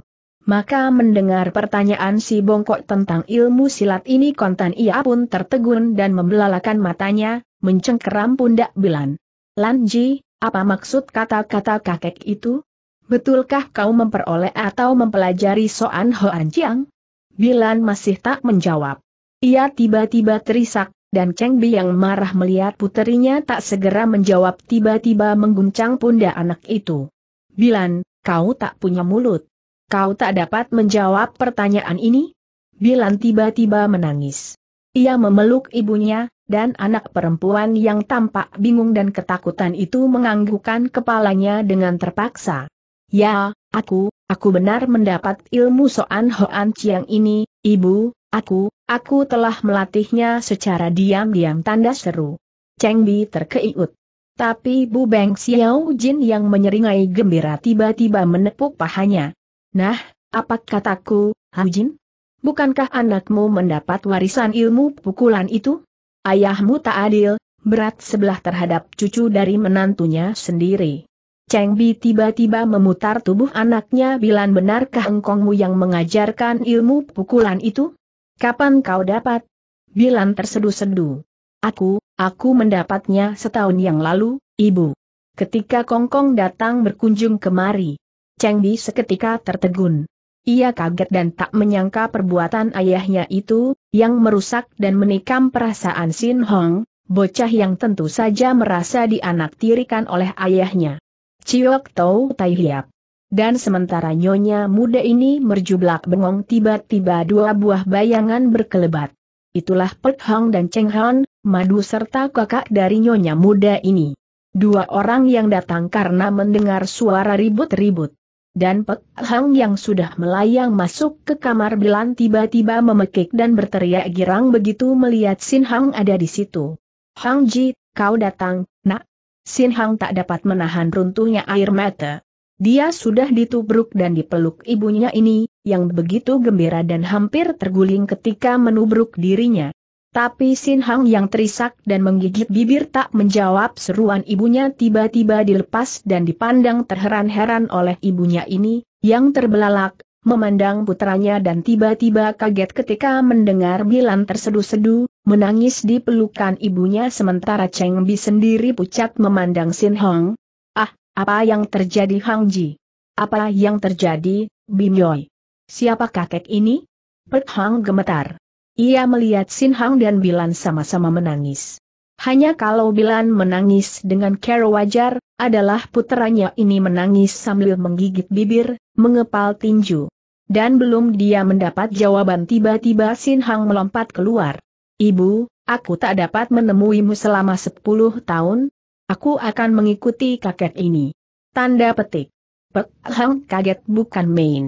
Maka mendengar pertanyaan si bongkok tentang ilmu silat ini kontan ia pun tertegun dan membelalakan matanya, mencengkeram pundak bilan. Lanji, apa maksud kata-kata kakek itu? Betulkah kau memperoleh atau mempelajari Soan Hoan Chiang? Bilan masih tak menjawab. Ia tiba-tiba terisak, dan Cheng Bi yang marah melihat puterinya tak segera menjawab tiba-tiba mengguncang pundak anak itu. Bilan, kau tak punya mulut. Kau tak dapat menjawab pertanyaan ini? Bilan tiba-tiba menangis. Ia memeluk ibunya, dan anak perempuan yang tampak bingung dan ketakutan itu menganggukkan kepalanya dengan terpaksa. Ya, aku, aku benar mendapat ilmu Soan Hoan Chiang ini, ibu, aku, aku telah melatihnya secara diam-diam tanda seru. Cheng Bi terkeiut. Tapi Bu Beng Xiao Jin yang menyeringai gembira tiba-tiba menepuk pahanya. Nah, apa kataku, Hujin? Bukankah anakmu mendapat warisan ilmu pukulan itu? Ayahmu tak adil, berat sebelah terhadap cucu dari menantunya sendiri. Cheng Bi tiba-tiba memutar tubuh anaknya bilang benarkah engkongmu yang mengajarkan ilmu pukulan itu? Kapan kau dapat? Bilan terseduh sedu Aku, aku mendapatnya setahun yang lalu, ibu. Ketika Kongkong datang berkunjung kemari, Cheng Bi seketika tertegun. Ia kaget dan tak menyangka perbuatan ayahnya itu, yang merusak dan menikam perasaan Sin Hong, bocah yang tentu saja merasa dianaktirikan oleh ayahnya. Ciok Tau Tai Hiap. Dan sementara nyonya muda ini merjublak bengong tiba-tiba dua buah bayangan berkelebat. Itulah Pek Hong dan Cheng Han, madu serta kakak dari nyonya muda ini. Dua orang yang datang karena mendengar suara ribut-ribut dan Pek Hang yang sudah melayang masuk ke kamar Bilan tiba-tiba memekik dan berteriak girang begitu melihat Sin Hang ada di situ. Hang Ji, kau datang, nak. Sin Hang tak dapat menahan runtuhnya air mata. Dia sudah ditubruk dan dipeluk ibunya ini, yang begitu gembira dan hampir terguling ketika menubruk dirinya. Tapi Sin Hang yang terisak dan menggigit bibir tak menjawab seruan ibunya tiba-tiba dilepas dan dipandang terheran-heran oleh ibunya ini, yang terbelalak, memandang putranya dan tiba-tiba kaget ketika mendengar Bilan tersedu-sedu, menangis di pelukan ibunya sementara Cheng Bi sendiri pucat memandang Sin Hang. Ah, apa yang terjadi Hang Ji? Apa yang terjadi, Bim Yoi? Siapa kakek ini? Pek Hang gemetar. Ia melihat Sin Hang dan Bilan sama-sama menangis. Hanya kalau Bilan menangis dengan cara wajar, adalah putranya ini menangis sambil menggigit bibir, mengepal tinju. Dan belum dia mendapat jawaban tiba-tiba Sin Hang melompat keluar. Ibu, aku tak dapat menemuimu selama sepuluh tahun. Aku akan mengikuti kakek ini. Tanda petik. Pek Hang kaget bukan main.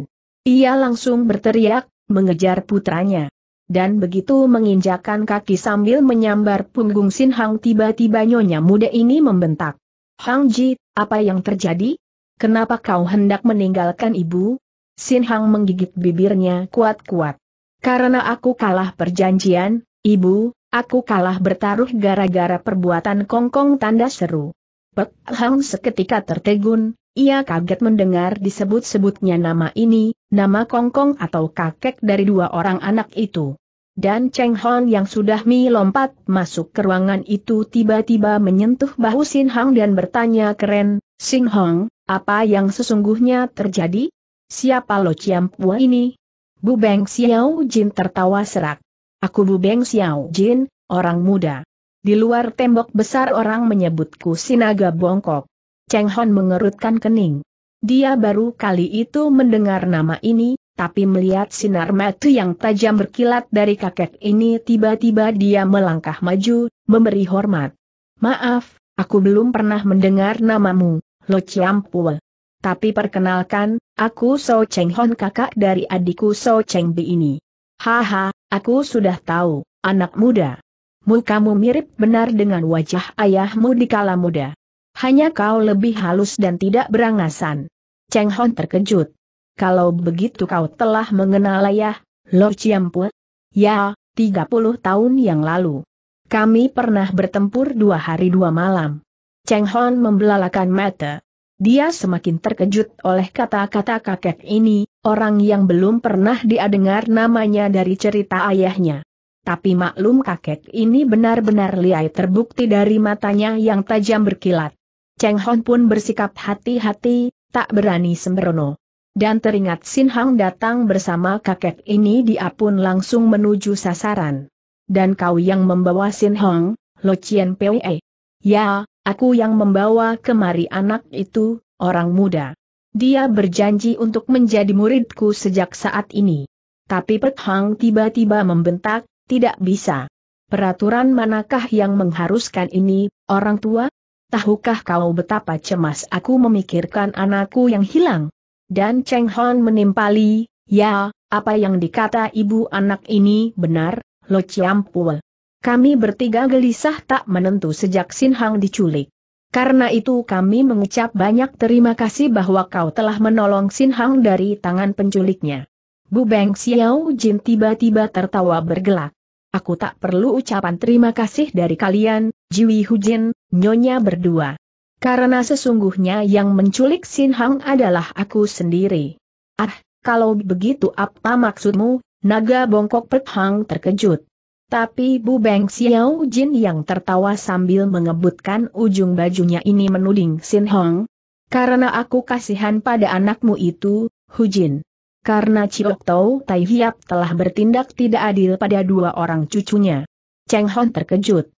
Ia langsung berteriak, mengejar putranya dan begitu menginjakan kaki sambil menyambar punggung Sin Hang tiba-tiba nyonya muda ini membentak. Hang Ji, apa yang terjadi? Kenapa kau hendak meninggalkan ibu? Sin Hang menggigit bibirnya kuat-kuat. Karena aku kalah perjanjian, ibu, aku kalah bertaruh gara-gara perbuatan kongkong tanda seru. Pek Hang seketika tertegun, ia kaget mendengar disebut-sebutnya nama ini, nama Kongkong atau kakek dari dua orang anak itu dan Cheng Hong yang sudah mi masuk ke ruangan itu tiba-tiba menyentuh bahu Sin Hang dan bertanya keren, Sin Hong, apa yang sesungguhnya terjadi? Siapa Lo Chiam Pua ini? Bu Beng Xiao Jin tertawa serak. Aku Bu Beng Xiao Jin, orang muda. Di luar tembok besar orang menyebutku Sinaga Bongkok. Cheng Hong mengerutkan kening. Dia baru kali itu mendengar nama ini, tapi melihat sinar mata yang tajam berkilat dari kakek ini tiba-tiba dia melangkah maju, memberi hormat. Maaf, aku belum pernah mendengar namamu, Lo Chiampua. Tapi perkenalkan, aku So Cheng Hon kakak dari adikku So Cheng Bi ini. Haha, aku sudah tahu, anak muda. Mukamu mirip benar dengan wajah ayahmu di kala muda. Hanya kau lebih halus dan tidak berangasan. Cheng Hon terkejut kalau begitu kau telah mengenal ayah, Lo Ciampu? Ya, 30 tahun yang lalu. Kami pernah bertempur dua hari dua malam. Cheng Hon membelalakan mata. Dia semakin terkejut oleh kata-kata kakek ini, orang yang belum pernah diadengar namanya dari cerita ayahnya. Tapi maklum kakek ini benar-benar liai terbukti dari matanya yang tajam berkilat. Cheng Hon pun bersikap hati-hati, tak berani sembrono. Dan teringat Sin Hang datang bersama kakek ini dia pun langsung menuju sasaran. Dan kau yang membawa Sin Hang, Lo Chien Pei. Ya, aku yang membawa kemari anak itu, orang muda. Dia berjanji untuk menjadi muridku sejak saat ini. Tapi Pek Hang tiba-tiba membentak, tidak bisa. Peraturan manakah yang mengharuskan ini, orang tua? Tahukah kau betapa cemas aku memikirkan anakku yang hilang? Dan Cheng Hon menimpali, ya, apa yang dikata ibu anak ini benar, Lo Chiampul. Kami bertiga gelisah tak menentu sejak Sin Hang diculik. Karena itu kami mengucap banyak terima kasih bahwa kau telah menolong Sin Hang dari tangan penculiknya. Bu Beng Xiao Jin tiba-tiba tertawa bergelak. Aku tak perlu ucapan terima kasih dari kalian, Jiwi Hujin, Nyonya berdua. Karena sesungguhnya yang menculik Sin Hang adalah aku sendiri. Ah, kalau begitu apa maksudmu? Naga bongkok Pek Hang terkejut. Tapi Bu Beng Xiao Jin yang tertawa sambil mengebutkan ujung bajunya ini menuding Sin Hong. Karena aku kasihan pada anakmu itu, Hu Jin. Karena Ciok Tau Tai Hiap telah bertindak tidak adil pada dua orang cucunya. Cheng Hong terkejut.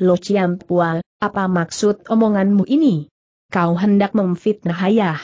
Lo Ciampua, apa maksud omonganmu ini? Kau hendak memfitnah ayah.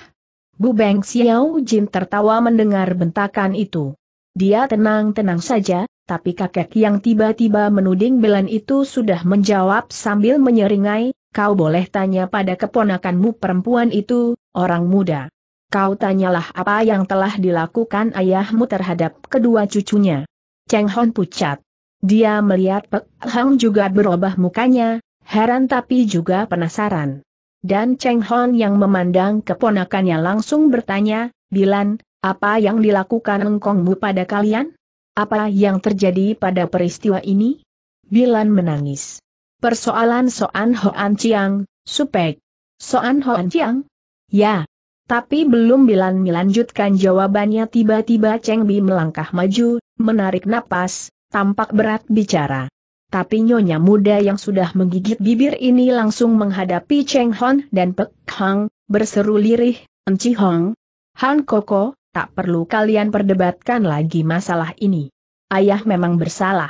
Bu Beng Xiao Jin tertawa mendengar bentakan itu. Dia tenang-tenang saja, tapi kakek yang tiba-tiba menuding Belan itu sudah menjawab sambil menyeringai, kau boleh tanya pada keponakanmu perempuan itu, orang muda. Kau tanyalah apa yang telah dilakukan ayahmu terhadap kedua cucunya. Cheng Hon pucat. Dia melihat Pek Hang juga berubah mukanya, heran tapi juga penasaran. Dan Cheng Hon yang memandang keponakannya langsung bertanya, Bilan, apa yang dilakukan engkongmu pada kalian? Apa yang terjadi pada peristiwa ini? Bilan menangis. Persoalan Soan Hoan Chiang, Supek. Soan Hoan Chiang? Ya. Tapi belum Bilan melanjutkan jawabannya tiba-tiba Cheng Bi melangkah maju, menarik napas, tampak berat bicara. Tapi nyonya muda yang sudah menggigit bibir ini langsung menghadapi Cheng Hon dan Pek Hang, berseru lirih, Enci Hong, Han Koko, tak perlu kalian perdebatkan lagi masalah ini. Ayah memang bersalah.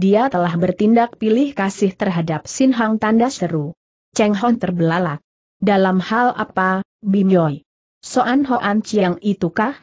Dia telah bertindak pilih kasih terhadap Sin Hang tanda seru. Cheng Hon terbelalak. Dalam hal apa, Bim Yoi? Soan Hoan Chiang itukah?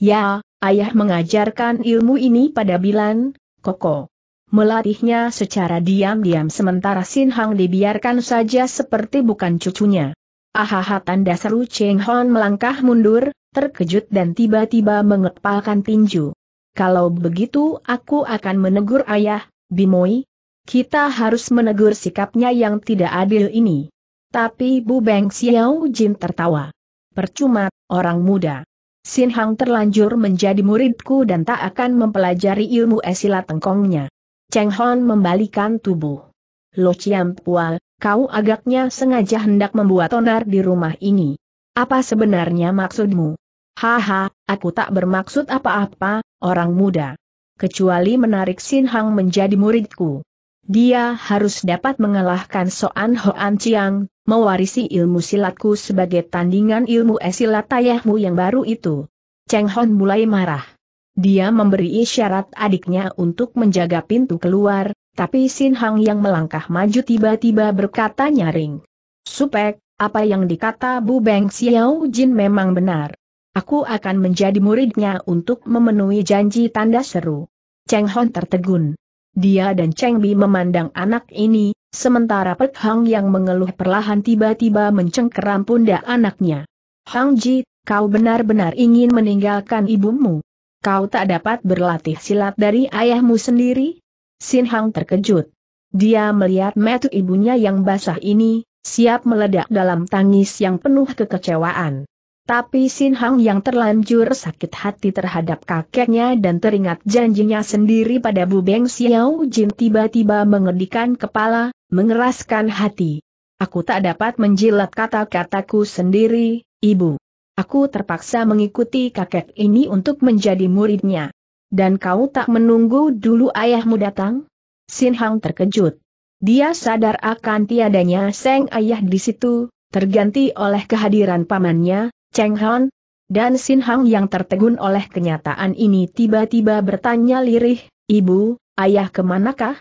Ya, ayah mengajarkan ilmu ini pada Bilan, Koko. Melatihnya secara diam-diam sementara Sin Hang dibiarkan saja seperti bukan cucunya. Ahaha tanda seru Cheng Hon melangkah mundur, terkejut dan tiba-tiba mengepalkan tinju. Kalau begitu aku akan menegur ayah, Bimoi. Kita harus menegur sikapnya yang tidak adil ini. Tapi Bu Beng Xiao Jin tertawa. Percuma, orang muda. Sin Hang terlanjur menjadi muridku dan tak akan mempelajari ilmu esila tengkongnya. Cheng Hon membalikan tubuh. Lo Chiam Pual, kau agaknya sengaja hendak membuat onar di rumah ini. Apa sebenarnya maksudmu? Haha, aku tak bermaksud apa-apa, orang muda. Kecuali menarik Sin Hang menjadi muridku. Dia harus dapat mengalahkan Soan Hoan Chiang, mewarisi ilmu silatku sebagai tandingan ilmu esilat ayahmu yang baru itu. Cheng Hon mulai marah. Dia memberi isyarat adiknya untuk menjaga pintu keluar, tapi Sin Hang yang melangkah maju tiba-tiba berkata nyaring. Supek, apa yang dikata Bu Beng Xiao Jin memang benar. Aku akan menjadi muridnya untuk memenuhi janji tanda seru. Cheng Hon tertegun. Dia dan Cheng Bi memandang anak ini, sementara Pek Hang yang mengeluh perlahan tiba-tiba mencengkeram pundak anaknya. Hang Ji, kau benar-benar ingin meninggalkan ibumu. Kau tak dapat berlatih silat dari ayahmu sendiri? Sin Hang terkejut. Dia melihat metu ibunya yang basah ini, siap meledak dalam tangis yang penuh kekecewaan. Tapi Sin Hang yang terlanjur sakit hati terhadap kakeknya dan teringat janjinya sendiri pada Bu Beng Xiao Jin tiba-tiba mengedikan kepala, mengeraskan hati. Aku tak dapat menjilat kata-kataku sendiri, ibu. Aku terpaksa mengikuti kakek ini untuk menjadi muridnya. Dan kau tak menunggu dulu ayahmu datang? Sin Hang terkejut. Dia sadar akan tiadanya Seng Ayah di situ, terganti oleh kehadiran pamannya, Cheng Han, dan Sin Hang yang tertegun oleh kenyataan ini tiba-tiba bertanya lirih, Ibu, ayah kemanakah?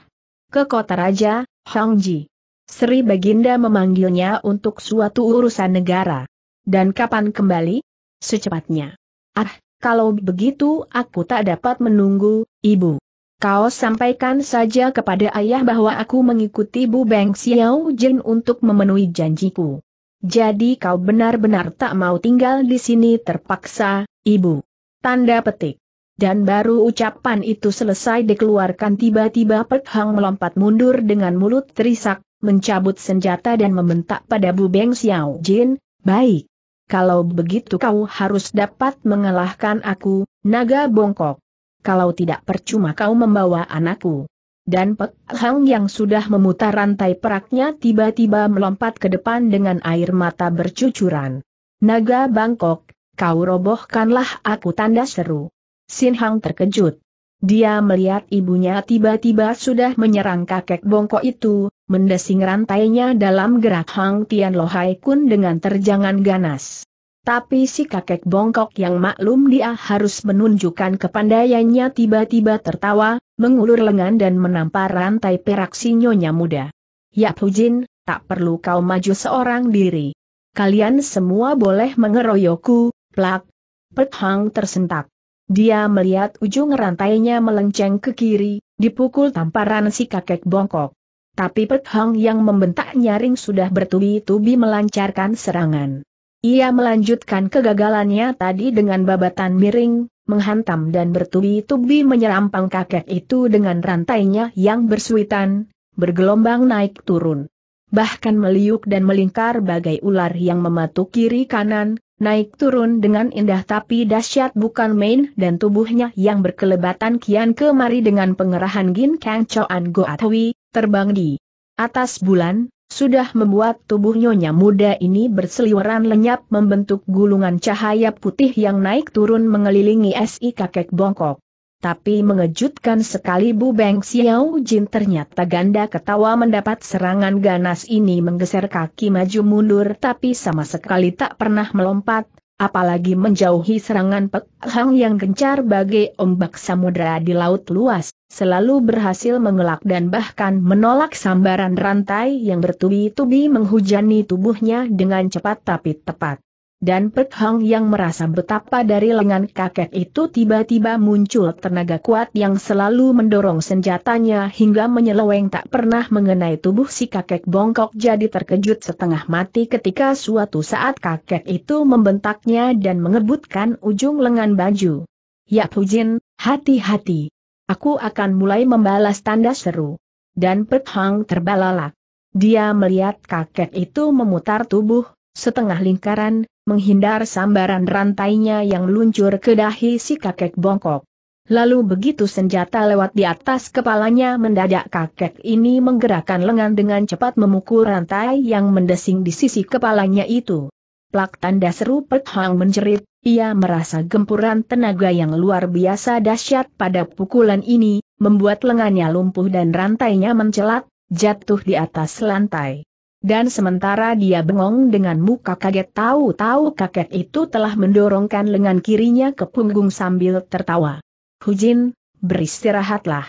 Ke kota raja, Ji. Sri Baginda memanggilnya untuk suatu urusan negara. Dan kapan kembali? Secepatnya. Ah, kalau begitu aku tak dapat menunggu, Ibu. Kau sampaikan saja kepada ayah bahwa aku mengikuti Bu Beng Xiao Jin untuk memenuhi janjiku. Jadi kau benar-benar tak mau tinggal di sini terpaksa, ibu. Tanda petik. Dan baru ucapan itu selesai dikeluarkan tiba-tiba Pek Hang melompat mundur dengan mulut terisak, mencabut senjata dan membentak pada Bu Beng Xiao Jin, baik. Kalau begitu kau harus dapat mengalahkan aku, naga bongkok. Kalau tidak percuma kau membawa anakku. Dan Pek Hang yang sudah memutar rantai peraknya tiba-tiba melompat ke depan dengan air mata bercucuran. Naga Bangkok, kau robohkanlah aku tanda seru. Sin Hang terkejut. Dia melihat ibunya tiba-tiba sudah menyerang kakek bongkok itu, mendesing rantainya dalam gerak Hang Tian Lohai Kun dengan terjangan ganas. Tapi si kakek bongkok yang maklum dia harus menunjukkan kepandaiannya tiba-tiba tertawa, mengulur lengan dan menampar rantai perak si nyonya muda. Ya Hujin, tak perlu kau maju seorang diri. Kalian semua boleh mengeroyokku, plak. Pethang tersentak. Dia melihat ujung rantainya melenceng ke kiri, dipukul tamparan si kakek bongkok. Tapi Pethang yang membentak nyaring sudah bertubi-tubi melancarkan serangan. Ia melanjutkan kegagalannya tadi dengan babatan miring, menghantam dan bertubi-tubi menyerampang kakek itu dengan rantainya yang bersuitan, bergelombang naik turun. Bahkan meliuk dan melingkar bagai ular yang mematuk kiri kanan, naik turun dengan indah tapi dahsyat bukan main dan tubuhnya yang berkelebatan kian kemari dengan pengerahan Gin Kang Choan Goatwi, terbang di atas bulan, sudah membuat tubuh nyonya muda ini berseliweran lenyap membentuk gulungan cahaya putih yang naik turun mengelilingi SI kakek bongkok. Tapi mengejutkan sekali Bu Beng Xiao Jin ternyata ganda ketawa mendapat serangan ganas ini menggeser kaki maju mundur tapi sama sekali tak pernah melompat, apalagi menjauhi serangan Pek Hang yang gencar bagai ombak samudera di laut luas, selalu berhasil mengelak dan bahkan menolak sambaran rantai yang bertubi-tubi menghujani tubuhnya dengan cepat tapi tepat dan Pek Hang yang merasa betapa dari lengan kakek itu tiba-tiba muncul tenaga kuat yang selalu mendorong senjatanya hingga menyeleweng tak pernah mengenai tubuh si kakek bongkok jadi terkejut setengah mati ketika suatu saat kakek itu membentaknya dan mengebutkan ujung lengan baju. Ya Pujin, hati-hati. Aku akan mulai membalas tanda seru. Dan Pek Hang terbalalak. Dia melihat kakek itu memutar tubuh, Setengah lingkaran, menghindar sambaran rantainya yang luncur ke dahi si kakek bongkok. Lalu begitu senjata lewat di atas kepalanya mendadak kakek ini menggerakkan lengan dengan cepat memukul rantai yang mendesing di sisi kepalanya itu. Plak tanda seru Pek Hang menjerit, ia merasa gempuran tenaga yang luar biasa dahsyat pada pukulan ini, membuat lengannya lumpuh dan rantainya mencelat, jatuh di atas lantai. Dan sementara dia bengong dengan muka kaget tahu-tahu kakek itu telah mendorongkan lengan kirinya ke punggung sambil tertawa. Hujin, beristirahatlah.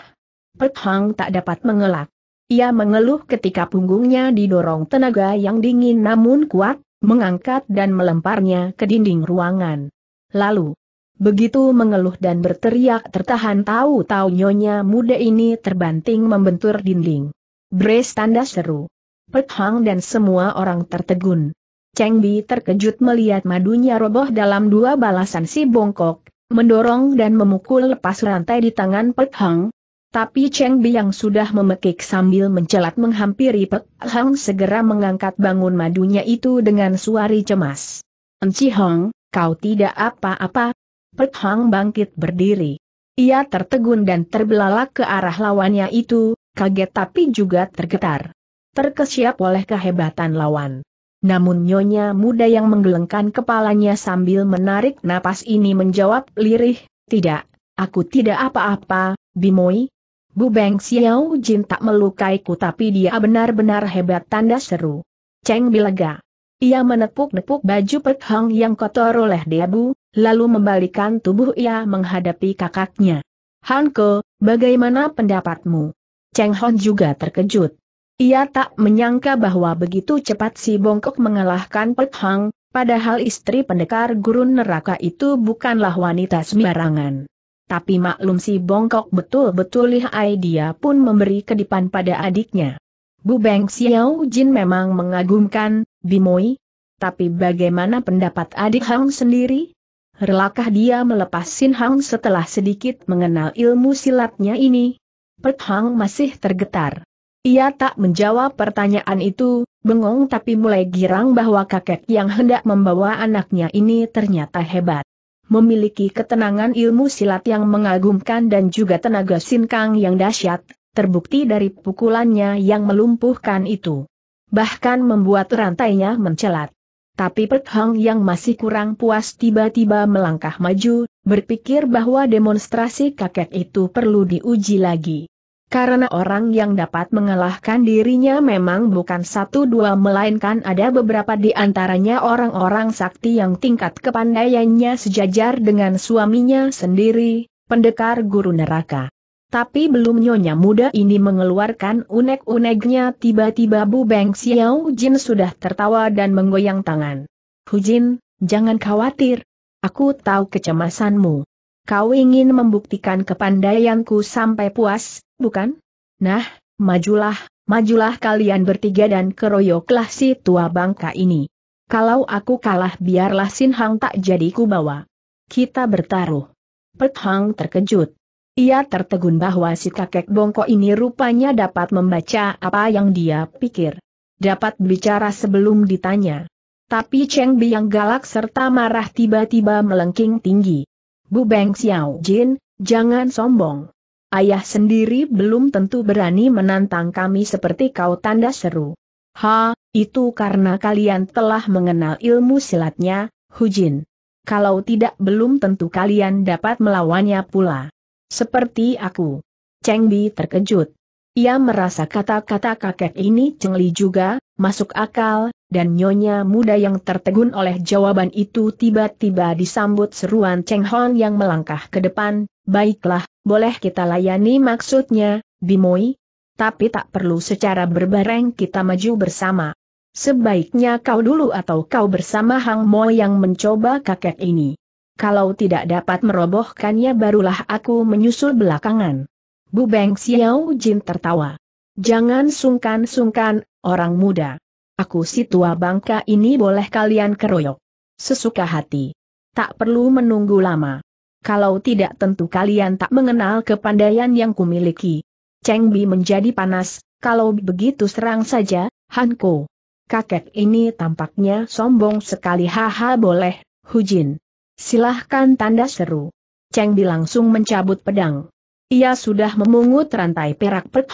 Pek Hang tak dapat mengelak. Ia mengeluh ketika punggungnya didorong tenaga yang dingin namun kuat, mengangkat dan melemparnya ke dinding ruangan. Lalu, begitu mengeluh dan berteriak tertahan tahu-tahu nyonya muda ini terbanting membentur dinding. Brace tanda seru. Pek Hang dan semua orang tertegun. Cheng Bi terkejut melihat madunya roboh dalam dua balasan si bongkok, mendorong dan memukul lepas rantai di tangan Pek Hang, tapi Cheng Bi yang sudah memekik sambil mencelat menghampiri Pek Hang segera mengangkat bangun madunya itu dengan suari cemas. Enci Hong, kau tidak apa-apa. Pek Hang bangkit berdiri. Ia tertegun dan terbelalak ke arah lawannya itu, kaget tapi juga tergetar terkesiap oleh kehebatan lawan. Namun nyonya muda yang menggelengkan kepalanya sambil menarik napas ini menjawab lirih, tidak, aku tidak apa-apa, Bimoi. Bu Beng Xiao Jin tak melukaiku tapi dia benar-benar hebat tanda seru. Cheng Bilaga. Ia menepuk-nepuk baju Pek Hong yang kotor oleh debu, lalu membalikan tubuh ia menghadapi kakaknya. Hanko, bagaimana pendapatmu? Cheng Hon juga terkejut. Ia tak menyangka bahwa begitu cepat si Bongkok mengalahkan Pek Hang, padahal istri pendekar gurun neraka itu bukanlah wanita sembarangan. Tapi maklum si Bongkok betul-betul lihai dia pun memberi kedipan pada adiknya. Bu Beng Xiao Jin memang mengagumkan, Bimoi. Tapi bagaimana pendapat adik Hang sendiri? Relakah dia melepas Sin Hang setelah sedikit mengenal ilmu silatnya ini? Pek Hang masih tergetar. Ia tak menjawab pertanyaan itu, bengong tapi mulai girang bahwa kakek yang hendak membawa anaknya ini ternyata hebat. Memiliki ketenangan ilmu silat yang mengagumkan dan juga tenaga sinkang yang dahsyat, terbukti dari pukulannya yang melumpuhkan itu. Bahkan membuat rantainya mencelat. Tapi Pek Hong yang masih kurang puas tiba-tiba melangkah maju, berpikir bahwa demonstrasi kakek itu perlu diuji lagi. Karena orang yang dapat mengalahkan dirinya memang bukan satu dua melainkan ada beberapa di antaranya orang-orang sakti yang tingkat kepandaiannya sejajar dengan suaminya sendiri, pendekar guru neraka. Tapi belum nyonya muda ini mengeluarkan unek-uneknya tiba-tiba Bu Beng Xiao Jin sudah tertawa dan menggoyang tangan. Hu Jin, jangan khawatir. Aku tahu kecemasanmu. Kau ingin membuktikan kepandaianku sampai puas, bukan? Nah, majulah, majulah kalian bertiga dan keroyoklah si tua bangka ini. Kalau aku kalah biarlah Sin Hang tak jadi kubawa. Kita bertaruh. Pet Hang terkejut. Ia tertegun bahwa si kakek bongko ini rupanya dapat membaca apa yang dia pikir. Dapat bicara sebelum ditanya. Tapi Cheng Bi yang galak serta marah tiba-tiba melengking tinggi. Bu Beng Xiao Jin, jangan sombong. Ayah sendiri belum tentu berani menantang kami seperti kau tanda seru. Ha, itu karena kalian telah mengenal ilmu silatnya, Hu Jin. Kalau tidak belum tentu kalian dapat melawannya pula. Seperti aku. Cheng Bi terkejut. Ia merasa kata-kata kakek ini cengli juga, masuk akal, dan nyonya muda yang tertegun oleh jawaban itu tiba-tiba disambut seruan Cheng Hon yang melangkah ke depan, baiklah, boleh kita layani maksudnya, Bimoi? Tapi tak perlu secara berbareng kita maju bersama. Sebaiknya kau dulu atau kau bersama Hang Mo yang mencoba kakek ini. Kalau tidak dapat merobohkannya barulah aku menyusul belakangan. Bu Beng Xiao Jin tertawa. Jangan sungkan-sungkan, orang muda. Aku si tua bangka ini boleh kalian keroyok. Sesuka hati. Tak perlu menunggu lama. Kalau tidak tentu kalian tak mengenal kepandaian yang kumiliki. Cheng Bi menjadi panas, kalau begitu serang saja, Han Ko. Kakek ini tampaknya sombong sekali haha boleh, Hu Jin. Silahkan tanda seru. Cheng Bi langsung mencabut pedang. Ia sudah memungut rantai perak Pek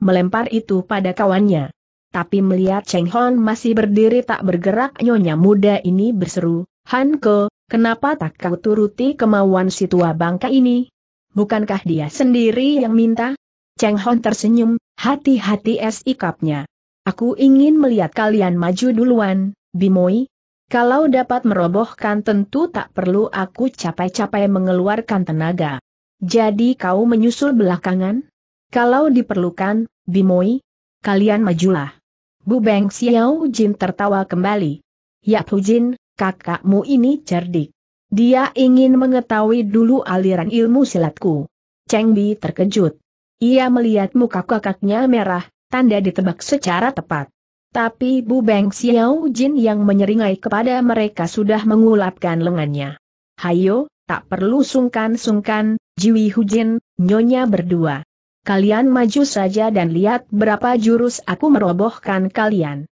melempar itu pada kawannya tapi melihat Cheng Hon masih berdiri tak bergerak nyonya muda ini berseru, Han Ke, kenapa tak kau turuti kemauan si tua bangka ini? Bukankah dia sendiri yang minta? Cheng Hon tersenyum, hati-hati sikapnya. Aku ingin melihat kalian maju duluan, Bimoi. Kalau dapat merobohkan tentu tak perlu aku capai-capai mengeluarkan tenaga. Jadi kau menyusul belakangan? Kalau diperlukan, Bimoi, kalian majulah. Bu Beng Xiao Jin tertawa kembali. Ya Hu Jin, kakakmu ini cerdik. Dia ingin mengetahui dulu aliran ilmu silatku. Cheng Bi terkejut. Ia melihat muka kakaknya merah, tanda ditebak secara tepat. Tapi Bu Beng Xiao Jin yang menyeringai kepada mereka sudah mengulapkan lengannya. Hayo, tak perlu sungkan-sungkan, Jiwi Hu Jin, nyonya berdua. Kalian maju saja dan lihat berapa jurus aku merobohkan kalian.